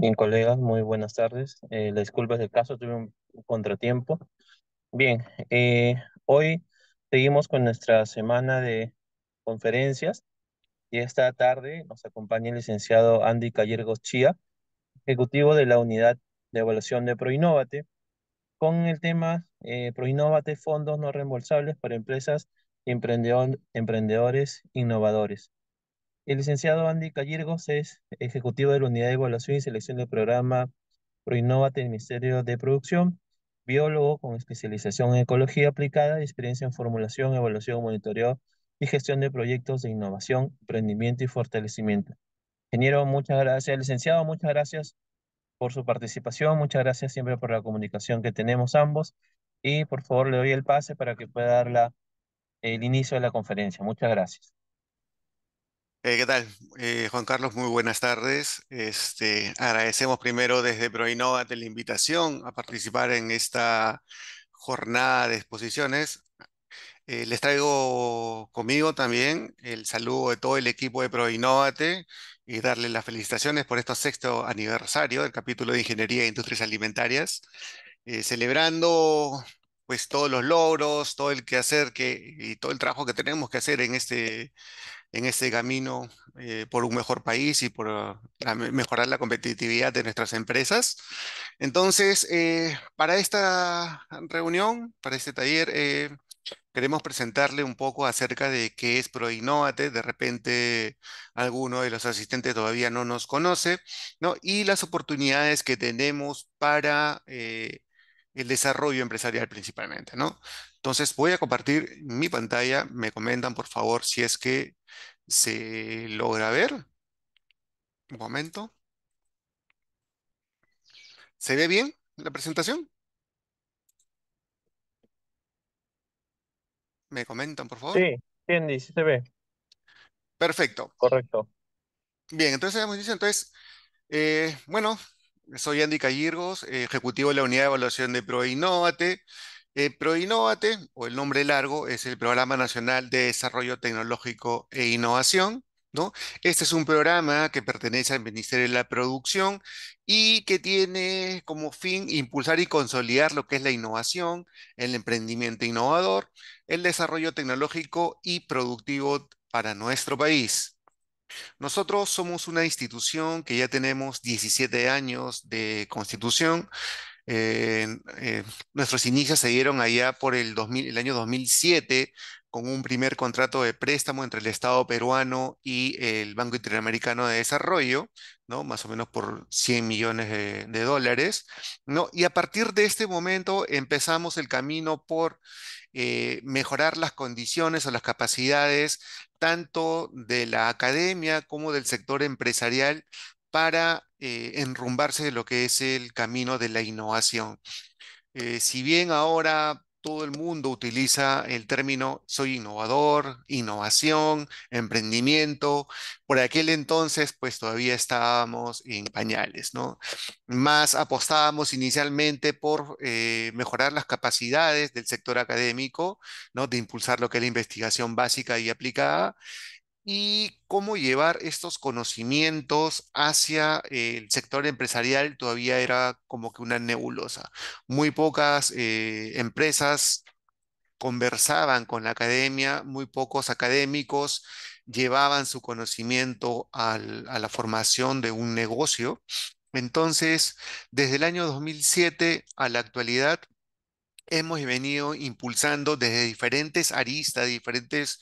Bien, colegas, muy buenas tardes. Eh, disculpa es del caso, tuve un contratiempo. Bien, eh, hoy seguimos con nuestra semana de conferencias y esta tarde nos acompaña el licenciado Andy Callergos Chía, ejecutivo de la unidad de evaluación de Proinnovate, con el tema eh, Proinnovate Fondos no reembolsables para empresas y emprendedores innovadores. El licenciado Andy Callirgos es ejecutivo de la Unidad de Evaluación y Selección del Programa Proinnova del Ministerio de Producción, biólogo con especialización en ecología aplicada experiencia en formulación, evaluación, monitoreo y gestión de proyectos de innovación, emprendimiento y fortalecimiento. Ingeniero, muchas gracias. Licenciado, muchas gracias por su participación. Muchas gracias siempre por la comunicación que tenemos ambos. Y por favor, le doy el pase para que pueda dar el inicio de la conferencia. Muchas gracias. Eh, ¿Qué tal? Eh, Juan Carlos, muy buenas tardes. Este, agradecemos primero desde ProInovate la invitación a participar en esta jornada de exposiciones. Eh, les traigo conmigo también el saludo de todo el equipo de ProInovate y darles las felicitaciones por este sexto aniversario del capítulo de Ingeniería e Industrias Alimentarias, celebrando pues todos los logros, todo el quehacer que, y todo el trabajo que tenemos que hacer en este, en este camino eh, por un mejor país y por ah, mejorar la competitividad de nuestras empresas. Entonces, eh, para esta reunión, para este taller, eh, queremos presentarle un poco acerca de qué es ProInnovate. De repente, alguno de los asistentes todavía no nos conoce, ¿no? Y las oportunidades que tenemos para el desarrollo empresarial principalmente, ¿no? Entonces voy a compartir mi pantalla, me comentan por favor si es que se logra ver. Un momento. ¿Se ve bien la presentación? ¿Me comentan, por favor? Sí, Andy, sí se ve. Perfecto. Correcto. Bien, entonces entonces, eh, bueno, soy Andy Callirgos, ejecutivo de la unidad de evaluación de ProInnovate. Eh, ProInnovate, o el nombre largo, es el Programa Nacional de Desarrollo Tecnológico e Innovación. Este es un programa que pertenece al Ministerio de la Producción y que tiene como fin impulsar y consolidar lo que es la innovación, el emprendimiento innovador, el desarrollo tecnológico y productivo para nuestro país. Nosotros somos una institución que ya tenemos 17 años de constitución. Eh, eh, nuestros inicios se dieron allá por el, el año 2007 con un primer contrato de préstamo entre el Estado peruano y el Banco Interamericano de Desarrollo, ¿no? más o menos por 100 millones de, de, dólares. ¿no? Y a partir de este momento empezamos el camino por eh, mejorar las condiciones o las capacidades tanto de la academia como del sector empresarial para eh, enrumbarse de lo que es el camino de la innovación. Eh, si bien ahora todo el mundo utiliza el término soy innovador, innovación, emprendimiento. Por aquel entonces, pues todavía estábamos en pañales, ¿no? Más apostábamos inicialmente por eh, mejorar las capacidades del sector académico, ¿no? De impulsar lo que es la investigación básica y aplicada, y cómo llevar estos conocimientos hacia el sector empresarial todavía era como que una nebulosa. Muy pocas eh, empresas conversaban con la academia, muy pocos académicos llevaban su conocimiento a la formación de un negocio. Entonces, desde el año 2007 a la actualidad, hemos venido impulsando desde diferentes aristas, diferentes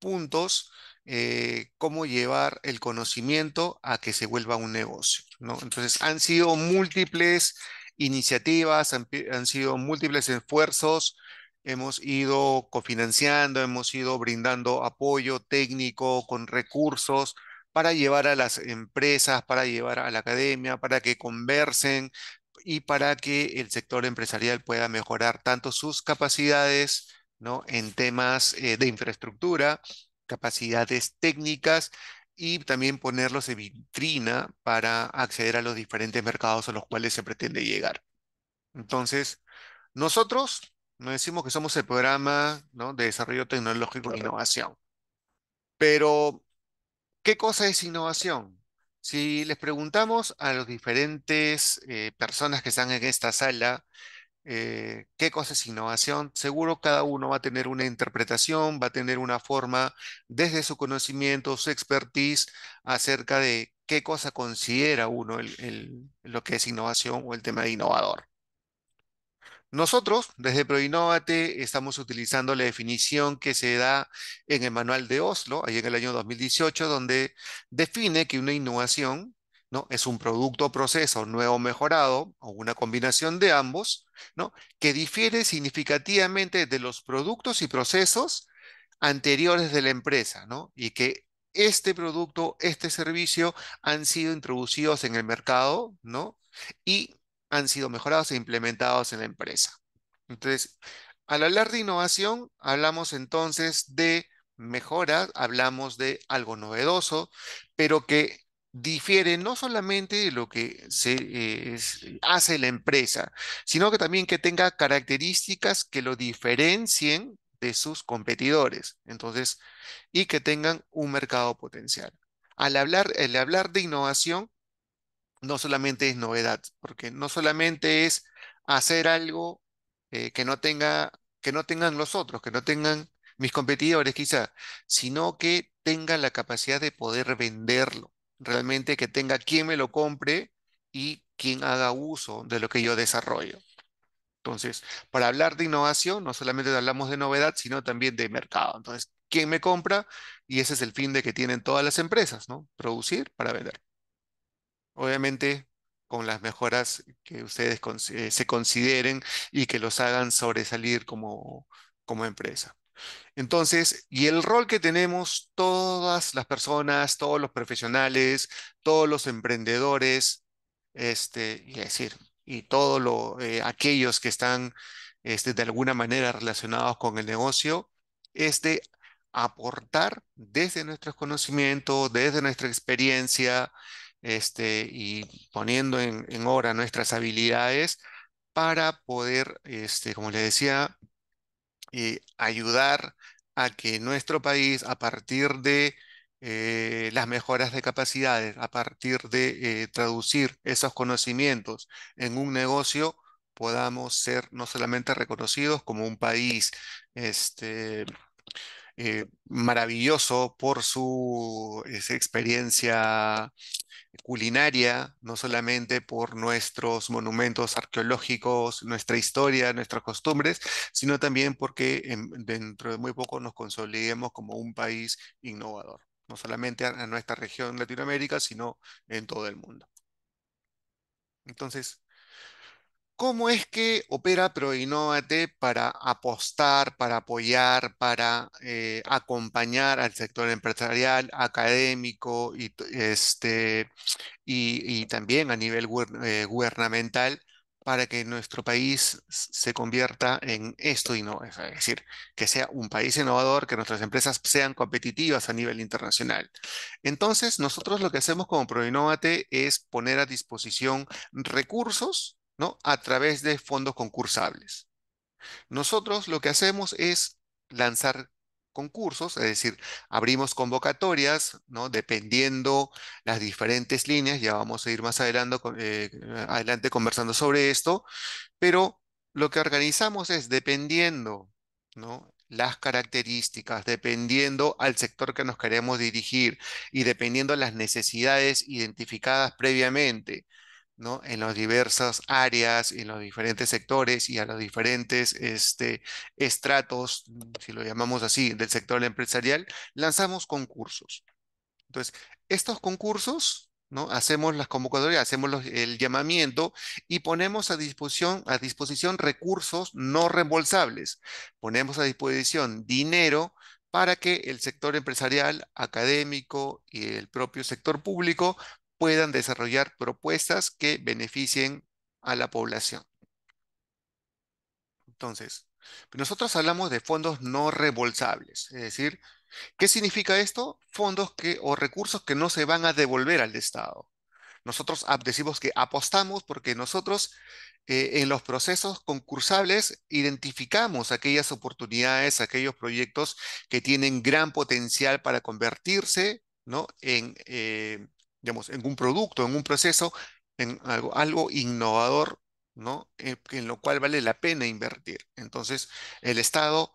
puntos, eh, cómo llevar el conocimiento a que se vuelva un negocio, ¿no? Entonces, han sido múltiples iniciativas, han, sido múltiples esfuerzos, hemos ido cofinanciando, hemos ido brindando apoyo técnico con recursos para llevar a las empresas, para llevar a la academia, para que conversen y para que el sector empresarial pueda mejorar tanto sus capacidades ¿no? en temas eh, de infraestructura capacidades técnicas y también ponerlos en vitrina para acceder a los diferentes mercados a los cuales se pretende llegar. Entonces, nosotros nos decimos que somos el programa de desarrollo tecnológico e innovación. Pero, ¿qué cosa es innovación? Si les preguntamos a las diferentes eh, personas que están en esta sala, eh, qué cosa es innovación, seguro cada uno va a tener una interpretación, va a tener una forma desde su conocimiento, su expertise acerca de qué cosa considera uno lo que es innovación o el tema de innovador. Nosotros, desde ProInnovate, estamos utilizando la definición que se da en el manual de Oslo, ahí en el año 2018, donde define que una innovación ¿no? Es un producto o proceso nuevo mejorado o una combinación de ambos, ¿no? Que difiere significativamente de los productos y procesos anteriores de la empresa, ¿no? Y que este producto, este servicio han sido introducidos en el mercado, ¿no? Y han sido mejorados e implementados en la empresa. Entonces, al hablar de innovación, hablamos entonces de mejoras, hablamos de algo novedoso, pero que difiere no solamente de lo que se eh, eh, hace la empresa, sino que también que tenga características que lo diferencien de sus competidores, entonces, y que tengan un mercado potencial. Al hablar, el hablar de innovación no solamente es novedad, porque no solamente es hacer algo eh, que no tenga que no tengan los otros, que no tengan mis competidores quizá, sino que tenga la capacidad de poder venderlo realmente que tenga quien me lo compre y quien haga uso de lo que yo desarrollo. Entonces, para hablar de innovación, no solamente hablamos de novedad, sino también de mercado. Entonces, ¿quién me compra? Y ese es el fin de que tienen todas las empresas, ¿no? Producir para vender. Obviamente, con las mejoras que ustedes eh, se consideren y que los hagan sobresalir como, como empresa. Entonces, y el rol que tenemos todas las personas, todos los profesionales, todos los emprendedores, este, y decir, y todos eh, aquellos que están este, de alguna manera relacionados con el negocio, es de aportar desde nuestros conocimientos, desde nuestra experiencia, este, y poniendo en, en obra nuestras habilidades para poder, este, como les decía, y eh, ayudar a que nuestro país, a partir de eh, las mejoras de capacidades, a partir de eh, traducir esos conocimientos en un negocio, podamos ser no solamente reconocidos como un país este, eh, maravilloso por su experiencia culinaria, no solamente por nuestros monumentos arqueológicos, nuestra historia, nuestras costumbres, sino también porque dentro de muy poco nos consolidemos como un país innovador, no solamente en nuestra región Latinoamérica, sino en todo el mundo. Entonces, ¿Cómo es que opera Proinnovate para apostar, para apoyar, para eh, acompañar al sector empresarial, académico y, este, y, también a nivel eh, gubernamental para que nuestro país se convierta en esto y es decir, que sea un país innovador, que nuestras empresas sean competitivas a nivel internacional. Entonces, nosotros lo que hacemos como Proinnovate es poner a disposición recursos ¿no? A través de fondos concursables. Nosotros lo que hacemos es lanzar concursos, es decir, abrimos convocatorias, ¿no? Dependiendo las diferentes líneas, ya vamos a ir más eh, adelante, conversando sobre esto, pero lo que organizamos es dependiendo, ¿no? las características, dependiendo al sector que nos queremos dirigir y dependiendo las necesidades identificadas previamente, ¿no? en las diversas áreas, en los diferentes sectores y a los diferentes este, estratos, si lo llamamos así, del sector empresarial, lanzamos concursos. Entonces, estos concursos, ¿no? hacemos las convocatorias, hacemos el llamamiento y ponemos a disposición, a disposición recursos no reembolsables. Ponemos a disposición dinero para que el sector empresarial, académico y el propio sector público puedan desarrollar propuestas que beneficien a la población. Entonces, nosotros hablamos de fondos no reembolsables, es decir, ¿qué significa esto? Fondos que, o recursos que no se van a devolver al Estado. Nosotros decimos que apostamos porque nosotros eh, en los procesos concursables identificamos aquellas oportunidades, aquellos proyectos que tienen gran potencial para convertirse ¿no? en, eh, digamos, en un producto, en un proceso, en algo, algo innovador, ¿no? Eh, en, lo cual vale la pena invertir. Entonces, el Estado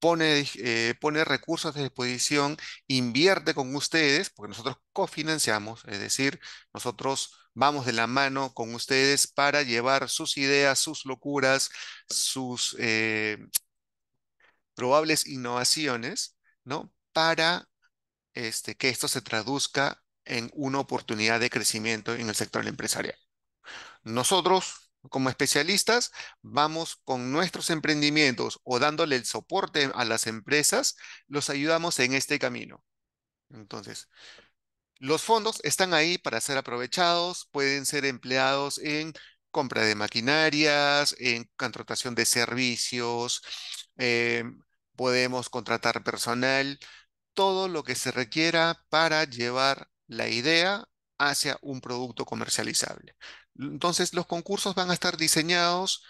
pone, eh, pone recursos de disposición, invierte con ustedes, porque nosotros cofinanciamos, es decir, nosotros vamos de la mano con ustedes para llevar sus ideas, sus locuras, sus eh, probables innovaciones, ¿no? Para este, que esto se traduzca en una oportunidad de crecimiento en el sector empresarial. Nosotros, como especialistas, vamos con nuestros emprendimientos o dándole el soporte a las empresas, los ayudamos en este camino. Entonces, los fondos están ahí para ser aprovechados, pueden ser empleados en compra de maquinarias, en contratación de servicios, eh, podemos contratar personal, todo lo que se requiera para llevar la idea hacia un producto comercializable. Entonces, los concursos van a estar diseñados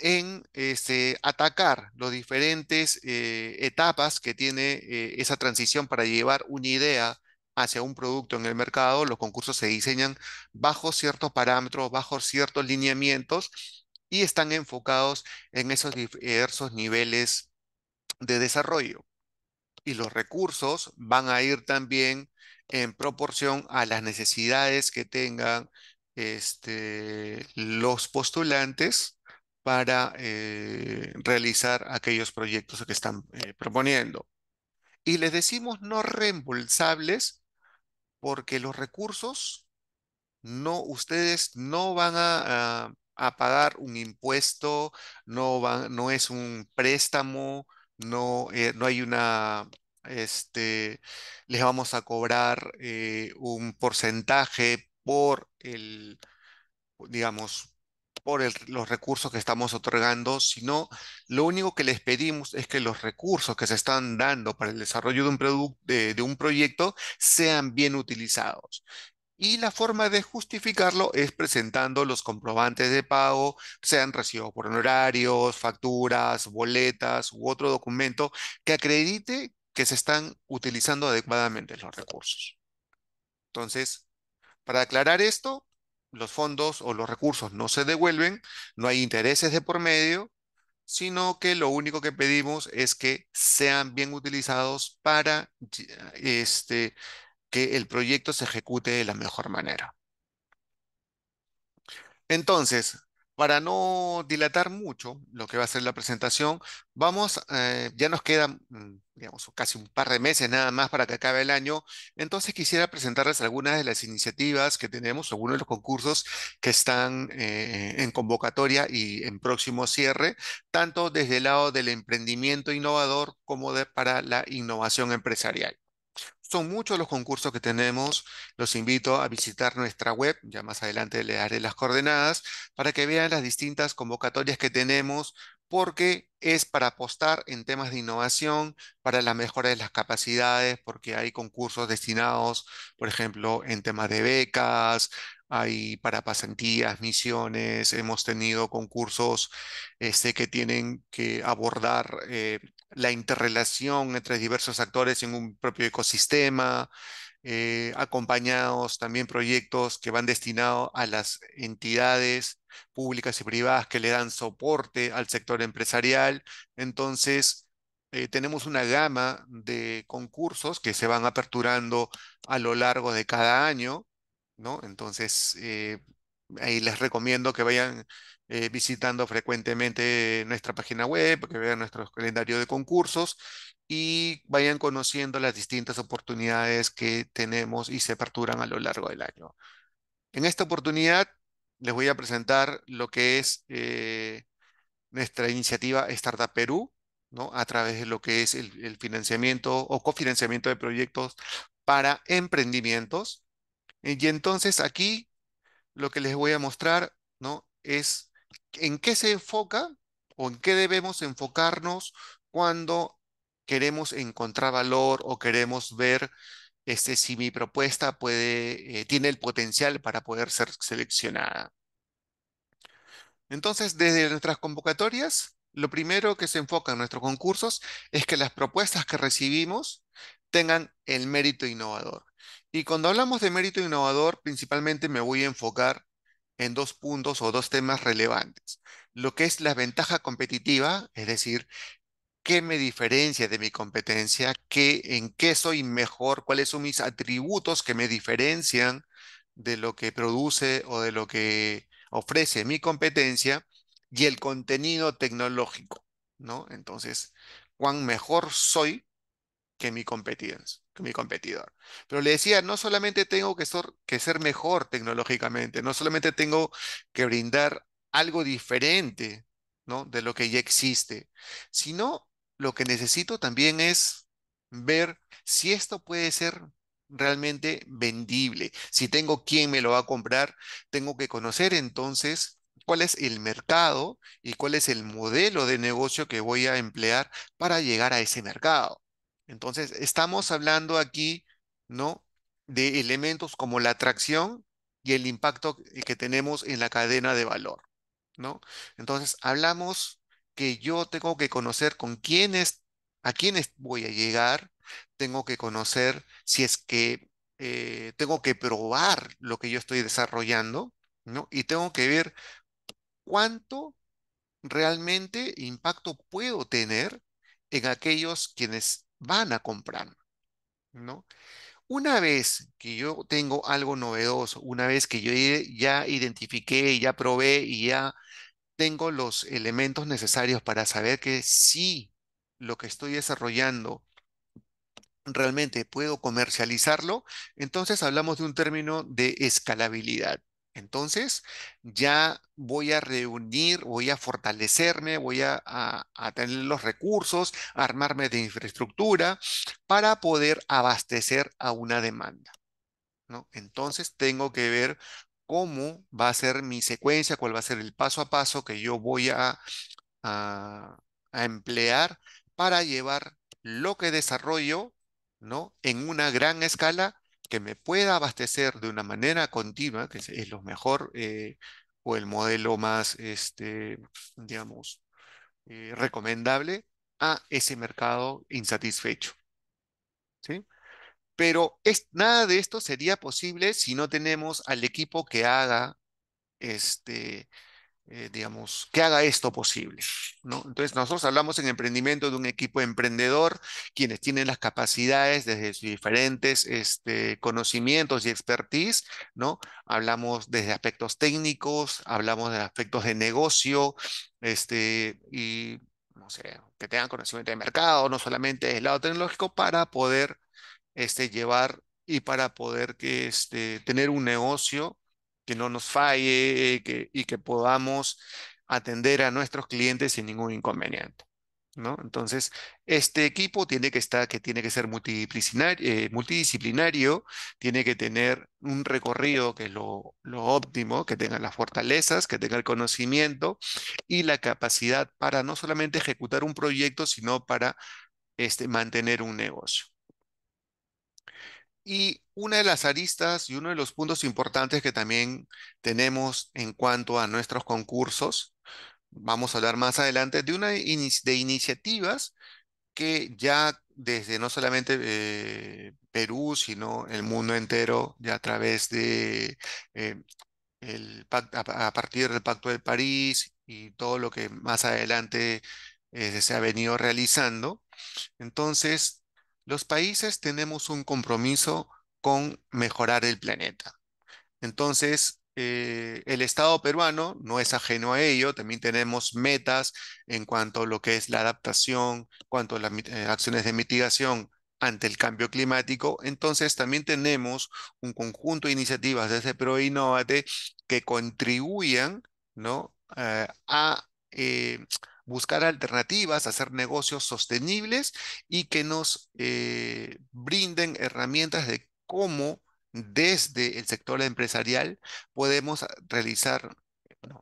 en este, atacar los diferentes eh, etapas que tiene eh, esa transición para llevar una idea hacia un producto en el mercado. Los concursos se diseñan bajo ciertos parámetros, bajo ciertos lineamientos y están enfocados en esos diversos niveles de desarrollo. Y los recursos van a ir también en proporción a las necesidades que tengan este, los postulantes para eh, realizar aquellos proyectos que están eh, proponiendo. Y les decimos no reembolsables porque los recursos no, ustedes no van a, pagar un impuesto, no, no es un préstamo, no, eh, no hay una este, les vamos a cobrar eh, un porcentaje por el, digamos, por los recursos que estamos otorgando, sino lo único que les pedimos es que los recursos que se están dando para el desarrollo de un, de, un proyecto sean bien utilizados. Y la forma de justificarlo es presentando los comprobantes de pago, sean recibidos por honorarios, facturas, boletas u otro documento que acredite que se están utilizando adecuadamente los recursos. Entonces, para aclarar esto, los fondos o los recursos no se devuelven, no hay intereses de por medio, sino que lo único que pedimos es que sean bien utilizados para este, que el proyecto se ejecute de la mejor manera. Entonces, para no dilatar mucho lo que va a ser la presentación, vamos, eh, ya nos quedan, mm, digamos, casi un par de meses nada más para que acabe el año, entonces quisiera presentarles algunas de las iniciativas que tenemos, algunos de los concursos que están eh, en convocatoria y en próximo cierre, tanto desde el lado del emprendimiento innovador como de, para la innovación empresarial. Son muchos los concursos que tenemos. Los invito a visitar nuestra web. Ya más adelante les daré las coordenadas para que vean las distintas convocatorias que tenemos porque es para apostar en temas de innovación, para la mejora de las capacidades, porque hay concursos destinados, por ejemplo, en temas de becas, hay para pasantías, misiones, hemos tenido concursos este, que tienen que abordar eh, la interrelación entre diversos actores en un propio ecosistema, eh, acompañados también proyectos que van destinados a las entidades públicas y privadas que le dan soporte al sector empresarial. Entonces, eh, tenemos una gama de concursos que se van aperturando a lo largo de cada año, ¿no? Entonces, eh, ahí les recomiendo que vayan eh, visitando frecuentemente nuestra página web, que vean nuestro calendario de concursos y vayan conociendo las distintas oportunidades que tenemos y se aperturan a lo largo del año. En esta oportunidad les voy a presentar lo que es eh, nuestra iniciativa Startup Perú, ¿no? a través de lo que es el, financiamiento o cofinanciamiento de proyectos para emprendimientos. Y entonces aquí lo que les voy a mostrar ¿no? es ¿en qué se enfoca o en qué debemos enfocarnos cuando queremos encontrar valor o queremos ver este, si mi propuesta eh, tiene el potencial para poder ser seleccionada? Entonces, desde nuestras convocatorias, lo primero que se enfoca en nuestros concursos es que las propuestas que recibimos tengan el mérito innovador. Y cuando hablamos de mérito innovador, principalmente me voy a enfocar en dos puntos o dos temas relevantes. Lo que es la ventaja competitiva, es decir, qué me diferencia de mi competencia, qué, en qué soy mejor, cuáles son mis atributos que me diferencian de lo que produce o de lo que ofrece mi competencia y el contenido tecnológico, ¿no? Entonces, cuán mejor soy que mi competencia mi competidor. Pero le decía, no solamente tengo que ser, que ser mejor tecnológicamente, no solamente tengo que brindar algo diferente ¿no? de lo que ya existe, sino lo que necesito también es ver si esto puede ser realmente vendible, si tengo quién me lo va a comprar, tengo que conocer entonces cuál es el mercado y cuál es el modelo de negocio que voy a emplear para llegar a ese mercado. Entonces, estamos hablando aquí, ¿no? De elementos como la atracción y el impacto que tenemos en la cadena de valor, ¿no? Entonces, hablamos que yo tengo que conocer con quiénes, a quiénes voy a llegar, tengo que conocer si es que eh, tengo que probar lo que yo estoy desarrollando, ¿no? Y tengo que ver cuánto realmente impacto puedo tener en aquellos quienes van a comprar, Una vez que yo tengo algo novedoso, una vez que yo ya identifiqué, ya probé y ya tengo los elementos necesarios para saber que sí, lo que estoy desarrollando realmente puedo comercializarlo, entonces hablamos de un término de escalabilidad. Entonces, ya voy a reunir, voy a fortalecerme, voy a, tener los recursos, armarme de infraestructura para poder abastecer a una demanda. Entonces, tengo que ver cómo va a ser mi secuencia, cuál va a ser el paso a paso que yo voy a, emplear para llevar lo que desarrollo en una gran escala que me pueda abastecer de una manera continua, que es, lo mejor eh, o el modelo más, este, digamos, eh, recomendable a ese mercado insatisfecho. ¿Sí? Pero nada de esto sería posible si no tenemos al equipo que haga este, eh, digamos, que haga esto posible. ¿no? Entonces, nosotros hablamos en emprendimiento de un equipo emprendedor, quienes tienen las capacidades desde sus diferentes este, conocimientos y expertise, ¿no? Hablamos desde aspectos técnicos, hablamos de aspectos de negocio, este, y, no sé, que tengan conocimiento de mercado, no solamente del lado tecnológico, para poder este, llevar y para poder que, este, tener un negocio que no nos falle y que podamos atender a nuestros clientes sin ningún inconveniente. ¿no? Entonces, este equipo tiene que, estar, que, tiene que ser multidisciplinario, eh, multidisciplinario, tiene que tener un recorrido que es lo, lo, óptimo, que tenga las fortalezas, que tenga el conocimiento y la capacidad para no solamente ejecutar un proyecto, sino para este, mantener un negocio. Y una de las aristas y uno de los puntos importantes que también tenemos en cuanto a nuestros concursos, vamos a hablar más adelante, de una de iniciativas que ya desde no solamente eh, Perú, sino el mundo entero, ya a través de eh, el a partir del Pacto de París y todo lo que más adelante eh, se ha venido realizando. Entonces, los países tenemos un compromiso con mejorar el planeta. Entonces, eh, el Estado peruano no es ajeno a ello, también tenemos metas en cuanto a lo que es la adaptación, cuanto a las eh, acciones de mitigación ante el cambio climático, entonces también tenemos un conjunto de iniciativas desde Pro Innovate que contribuyan ¿no? Eh, a buscar alternativas, hacer negocios sostenibles y que nos brinden herramientas de cómo desde el sector empresarial podemos ah, realizar,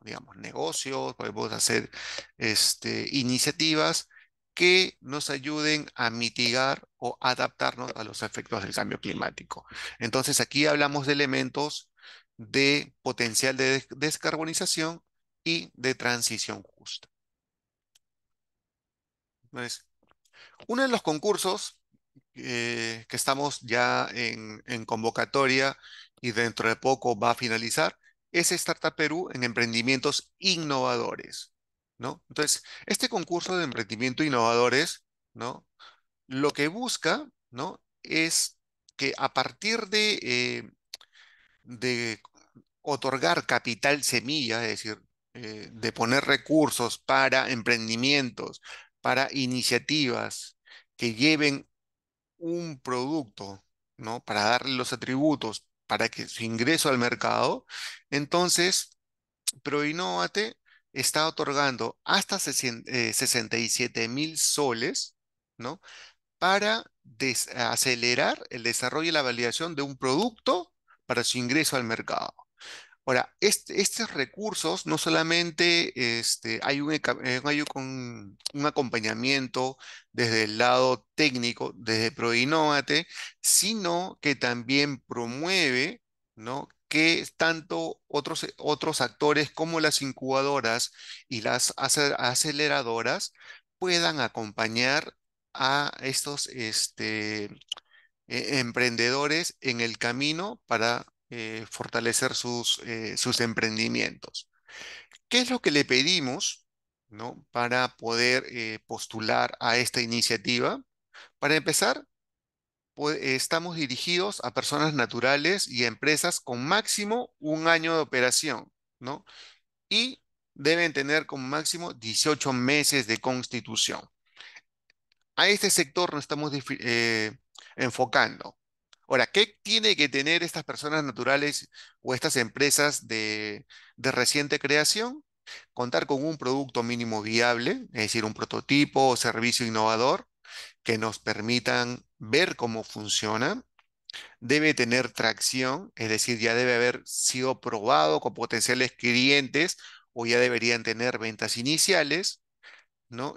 digamos, negocios, podemos hacer este, iniciativas que nos ayuden a mitigar o adaptarnos a los efectos del cambio climático. Entonces, aquí hablamos de elementos de potencial de descarbonización y de transición justa. uno de los concursos eh, que estamos ya en, convocatoria y dentro de poco va a finalizar, es Startup Perú en emprendimientos innovadores. ¿no? Entonces, este concurso de emprendimiento innovadores, ¿no? Lo que busca, ¿no? Es que a partir de, eh, de otorgar capital semilla, es decir, eh, de poner recursos para emprendimientos, para iniciativas que lleven un producto, ¿no? Para darle los atributos para que su ingreso al mercado, entonces Proinnovate está otorgando hasta 67 eh, mil soles, ¿no? Para acelerar el desarrollo y la validación de un producto para su ingreso al mercado. Ahora, este, estos recursos no solamente este, hay, eh, un, acompañamiento desde el lado técnico, desde Proinnovate, sino que también promueve que tanto eh, otros, actores como las incubadoras y las aceleradoras puedan acompañar a estos este, e, emprendedores en el camino para eh, fortalecer sus, eh, sus emprendimientos. ¿Qué es lo que le pedimos ¿no? para poder eh, postular a esta iniciativa? Para empezar, pues, estamos dirigidos a personas naturales y empresas con máximo un año de operación, ¿no? Y deben tener como máximo 18 meses de constitución. A este sector nos estamos enfocando. Ahora, ¿qué tiene que tener estas personas naturales o estas empresas de, reciente creación? Contar con un producto mínimo viable, es decir, un prototipo o servicio innovador que nos permitan ver cómo funciona. Debe tener tracción, es decir, ya debe haber sido probado con potenciales clientes o ya deberían tener ventas iniciales. ¿no?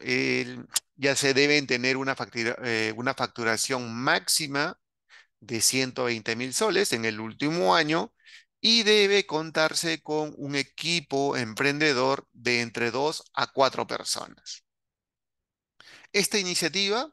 ya se deben tener una eh, facturación máxima de 120 mil soles en el último año y debe contarse con un equipo emprendedor de entre 2 a 4 personas. Esta iniciativa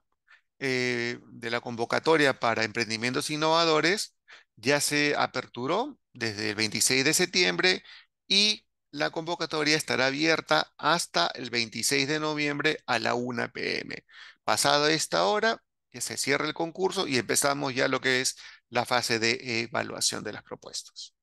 eh, de la convocatoria para emprendimientos innovadores ya se aperturó desde el 26 de septiembre y la convocatoria estará abierta hasta el 26 de noviembre a la 1 pm. Pasado esta hora, se cierra el concurso y empezamos ya lo que es la fase de evaluación de las propuestas.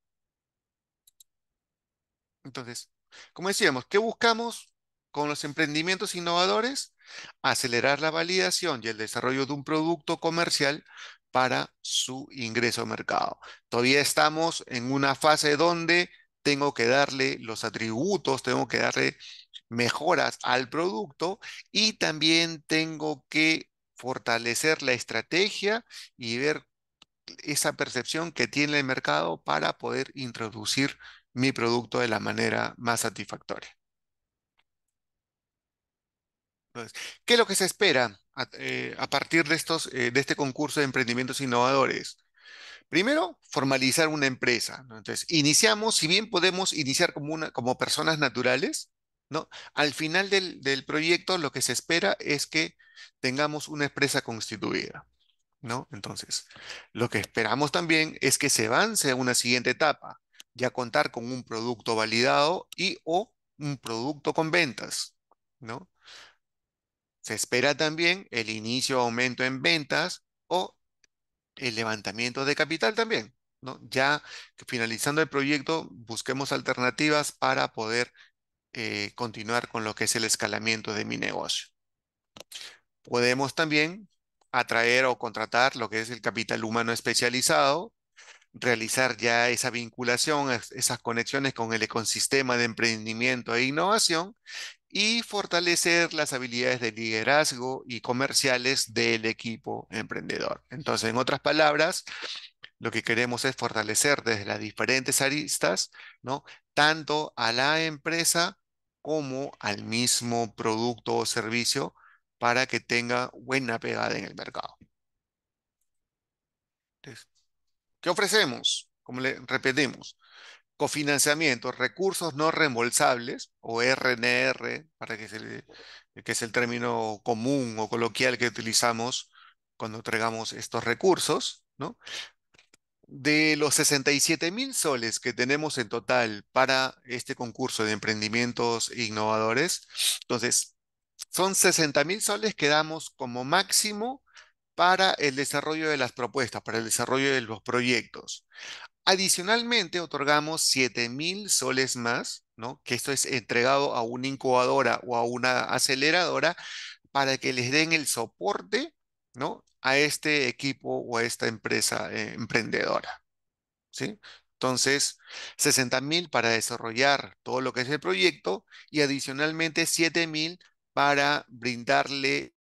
Entonces, como decíamos, ¿qué buscamos con los emprendimientos innovadores? Acelerar la validación y el desarrollo de un producto comercial para su ingreso al mercado. Todavía estamos en una fase donde tengo que darle los atributos, tengo que darle mejoras al producto y también tengo que fortalecer la estrategia y ver esa percepción que tiene el mercado para poder introducir mi producto de la manera más satisfactoria. ¿qué es lo que se espera a, eh, partir de, estos, eh, de este concurso de emprendimientos innovadores? Primero, formalizar una empresa. Entonces, iniciamos, si bien podemos iniciar como, una, como personas naturales, ¿no? Al final del, del, proyecto lo que se espera es que tengamos una empresa constituida. ¿no? Entonces, lo que esperamos también es que se avance a una siguiente etapa, ya contar con un producto validado y o un producto con ventas. ¿no? Se espera también el inicio aumento en ventas o el levantamiento de capital también. ¿no? Ya finalizando el proyecto, busquemos alternativas para poder eh, continuar con lo que es el escalamiento de mi negocio. Podemos también atraer o contratar lo que es el capital humano especializado, realizar ya esa vinculación, esas conexiones con el ecosistema de emprendimiento e innovación y fortalecer las habilidades de liderazgo y comerciales del equipo emprendedor. Entonces, en otras palabras, lo que queremos es fortalecer desde las diferentes aristas, ¿no? Tanto a la empresa como al mismo producto o servicio para que tenga buena pegada en el mercado. ¿Qué ofrecemos? Como le repetimos, cofinanciamiento, recursos no reembolsables o RNR, para que, que es el término común o coloquial que utilizamos cuando entregamos estos recursos, ¿no? De los 67 mil soles que tenemos en total para este concurso de emprendimientos innovadores, entonces son 60.000 mil soles que damos como máximo para el desarrollo de las propuestas, para el desarrollo de los proyectos. Adicionalmente, otorgamos 7 mil soles más, ¿no? que esto es entregado a una incubadora o a una aceleradora para que les den el soporte ¿no? A este equipo o a esta empresa eh, emprendedora, ¿sí? Entonces, 60 mil para desarrollar todo lo que es el proyecto y adicionalmente 7 mil para brindarle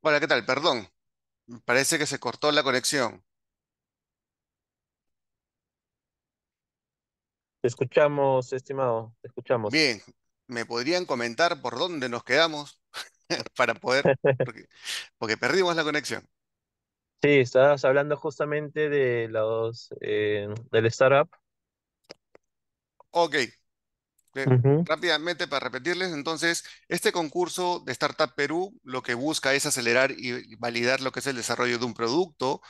Hola, ¿qué tal? Perdón. Parece que se cortó la conexión. Te escuchamos, estimado, te escuchamos. Bien, ¿me podrían comentar por dónde nos quedamos para poder, porque, perdimos la conexión? Sí, estabas hablando justamente de los eh, del startup. Ok, Rápidamente, para repetirles, entonces, este concurso de Startup Perú lo que busca es acelerar y validar lo que es el desarrollo de un producto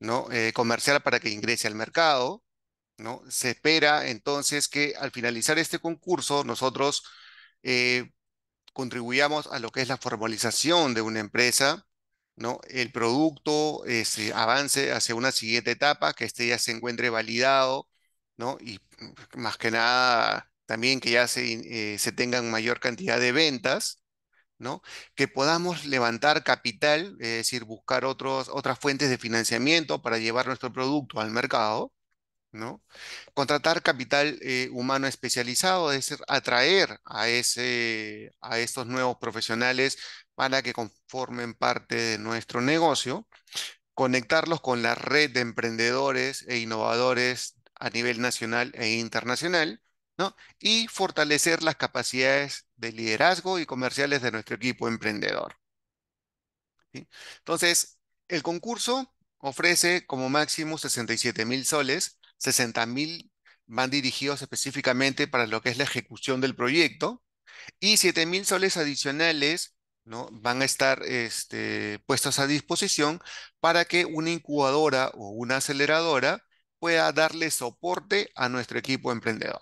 ¿no? Eh, comercial para que ingrese al mercado. ¿no? Se espera entonces que al finalizar este concurso nosotros eh, contribuyamos a lo que es la formalización de una empresa, ¿no? El producto este, avance hacia una siguiente etapa, que este ya se encuentre validado, ¿no? Y más que nada también que ya eh, se, tengan mayor cantidad de ventas, ¿no? Que podamos levantar capital, es decir, buscar otras fuentes de financiamiento para llevar nuestro producto al mercado, ¿no? Contratar capital eh, humano especializado, es decir, atraer a, ese, a estos nuevos profesionales para que conformen parte de nuestro negocio, conectarlos con la red de emprendedores e innovadores a nivel nacional e internacional, y fortalecer las capacidades de liderazgo y comerciales de nuestro equipo emprendedor. Entonces, el concurso ofrece como máximo 67 mil soles, 60.000 mil van dirigidos específicamente para lo que es la ejecución del proyecto y 7 mil soles adicionales ¿no? van a estar este, puestos a disposición para que una incubadora o una aceleradora pueda darle soporte a nuestro equipo emprendedor.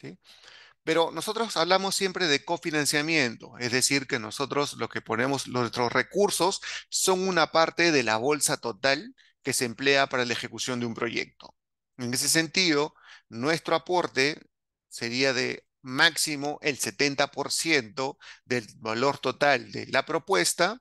¿sí? Pero nosotros hablamos siempre de cofinanciamiento, es decir, que nosotros lo que ponemos, nuestros recursos son una parte de la bolsa total que se emplea para la ejecución de un proyecto. En ese sentido, nuestro aporte sería de máximo el 70% del valor total de la propuesta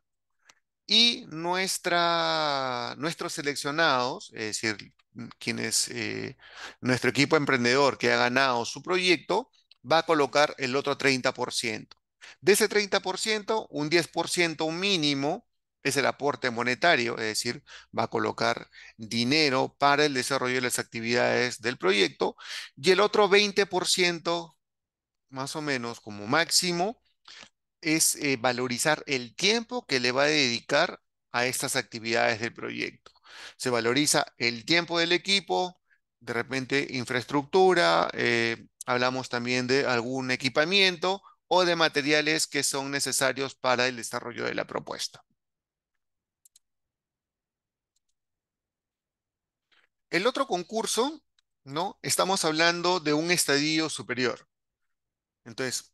y nuestra, nuestros seleccionados, es decir, quienes, es eh, nuestro equipo emprendedor que ha ganado su proyecto va a colocar el otro 30%. De ese 30%, un 10% mínimo es el aporte monetario, es decir, va a colocar dinero para el desarrollo de las actividades del proyecto y el otro 20% más o menos como máximo es eh, valorizar el tiempo que le va a dedicar a estas actividades del proyecto. Se valoriza el tiempo del equipo, de repente infraestructura, eh, hablamos también de algún equipamiento o de materiales que son necesarios para el desarrollo de la propuesta. El otro concurso, ¿no? Estamos hablando de un estadio superior. Entonces,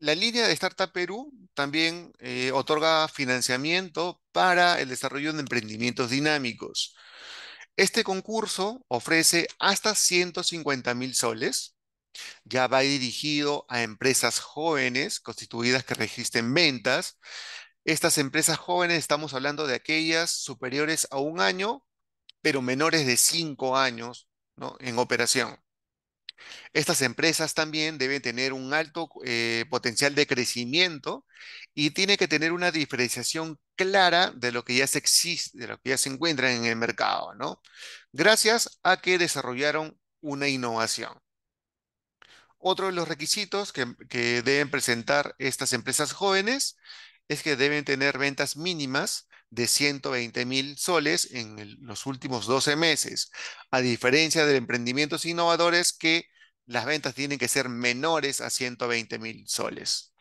la línea de Startup Perú también eh, otorga financiamiento para el desarrollo de emprendimientos dinámicos. Este concurso ofrece hasta 150 mil soles. Ya va dirigido a empresas jóvenes constituidas que registren ventas. Estas empresas jóvenes estamos hablando de aquellas superiores a un año, pero menores de cinco años en operación. Estas empresas también deben tener un alto eh, potencial de crecimiento y tiene que tener una diferenciación clara de lo que ya se existe, de lo que ya se encuentra en el mercado, ¿no? Gracias a que desarrollaron una innovación. Otro de los requisitos que deben presentar estas empresas jóvenes es que deben tener ventas mínimas de 120 mil soles en los últimos 12 meses, a diferencia de emprendimientos innovadores que las ventas tienen que ser menores a 120 mil soles.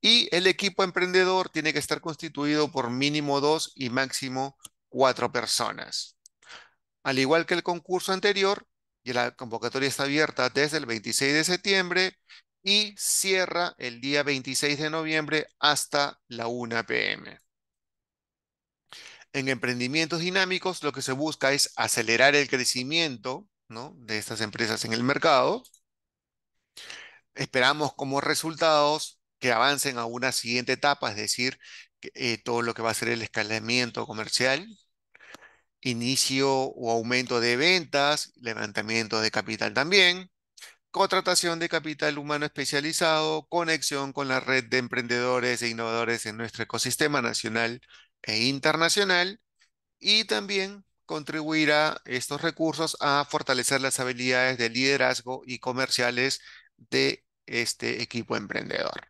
Y el equipo emprendedor tiene que estar constituido por mínimo dos y máximo cuatro personas. Al igual que el concurso anterior, y la convocatoria está abierta desde el 26 de septiembre y cierra el día 26 de noviembre hasta la 1 pm. En emprendimientos dinámicos lo que se busca es acelerar el crecimiento de estas empresas en el mercado. Esperamos como resultados que avancen a una siguiente etapa, es decir, eh, todo lo que va a ser el escalamiento comercial, inicio o aumento de ventas, levantamiento de capital también, contratación de capital humano especializado, conexión con la red de emprendedores e innovadores en nuestro ecosistema nacional e internacional y también contribuirá estos recursos a fortalecer las habilidades de liderazgo y comerciales de este equipo emprendedor.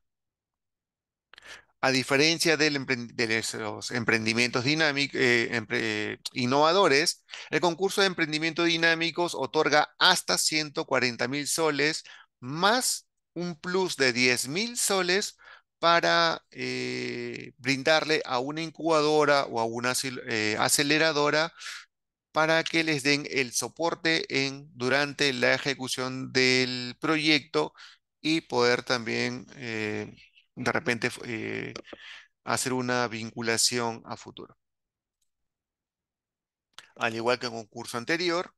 A diferencia de los emprendimientos dinámicos, eh, innovadores, el concurso de emprendimiento dinámicos otorga hasta 140 mil soles más un plus de 10 mil soles para eh, brindarle a una incubadora o a una eh, aceleradora para que les den el soporte en, durante la ejecución del proyecto y poder también eh, de repente hacer una vinculación a futuro. Al igual que en un curso anterior,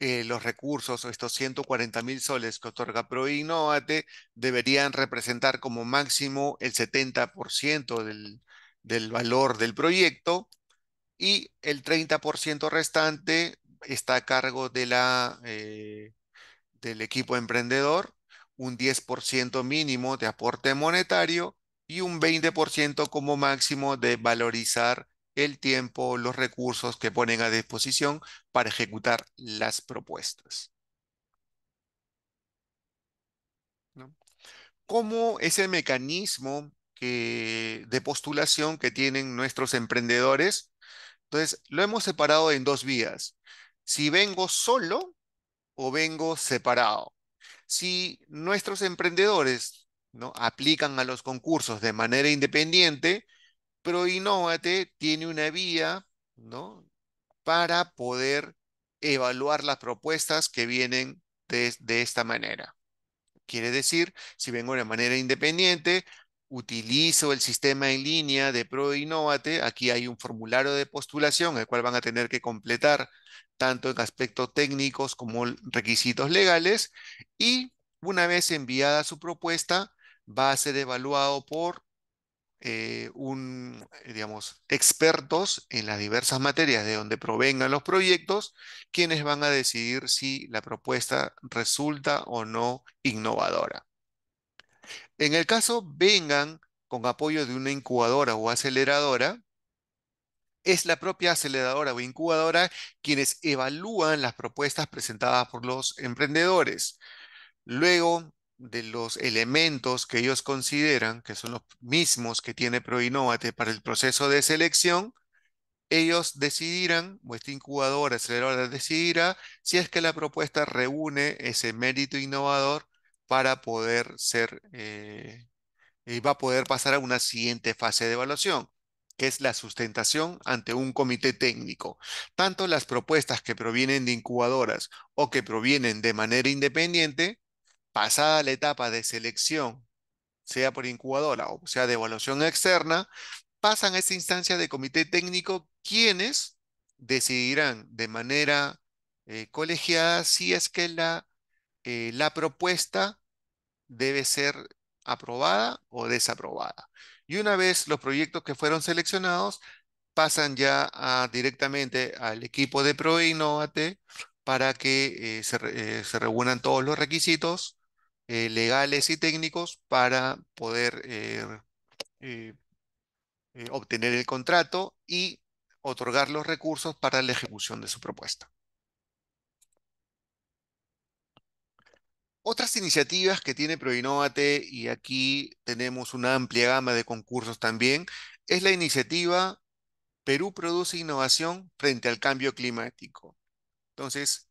eh, los recursos estos 140 mil soles que otorga Proinnovate deberían representar como máximo el 70% del, valor del proyecto y el 30% restante está a cargo de la, eh, del equipo emprendedor, un 10% mínimo de aporte monetario y un 20% como máximo de valorizar el tiempo, los recursos que ponen a disposición para ejecutar las propuestas. ¿No? ¿Cómo ese mecanismo de postulación que tienen nuestros emprendedores? Entonces, lo hemos separado en dos vías. Si vengo solo o vengo separado. Si nuestros emprendedores ¿no? aplican a los concursos de manera independiente, Proinnovate tiene una vía, ¿no? Para poder evaluar las propuestas que vienen de, esta manera. Quiere decir, si vengo de manera independiente, utilizo el sistema en línea de ProInnovate, aquí hay un formulario de postulación, el cual van a tener que completar tanto en aspectos técnicos como requisitos legales, y una vez enviada su propuesta, va a ser evaluado por eh, un, eh, digamos, expertos en las diversas materias de donde provengan los proyectos, quienes van a decidir si la propuesta resulta o no innovadora. En el caso vengan con apoyo de una incubadora o aceleradora, es la propia aceleradora o incubadora quienes evalúan las propuestas presentadas por los emprendedores. Luego, de los elementos que ellos consideran que son los mismos que tiene Proinnovate para el proceso de selección, ellos decidirán, o esta incubadora, aceleradora decidirá si es que la propuesta reúne ese mérito innovador para poder ser, y eh, eh, va a poder pasar a una siguiente fase de evaluación que es la sustentación ante un comité técnico. Tanto las propuestas que provienen de incubadoras o que provienen de manera independiente pasada la etapa de selección, sea por incubadora o sea de evaluación externa, pasan a esta instancia de comité técnico quienes decidirán de manera eh, colegiada si es que la, eh, la propuesta debe ser aprobada o desaprobada. Y una vez los proyectos que fueron seleccionados pasan ya directamente al equipo de ProInnovate para que eh, se reúnan todos los requisitos eh, legales y técnicos para poder eh, eh, obtener el contrato y otorgar los recursos para la ejecución de su propuesta. Otras iniciativas que tiene Proinnovate, y aquí tenemos una amplia gama de concursos también, es la iniciativa Perú produce innovación frente al cambio climático. Entonces,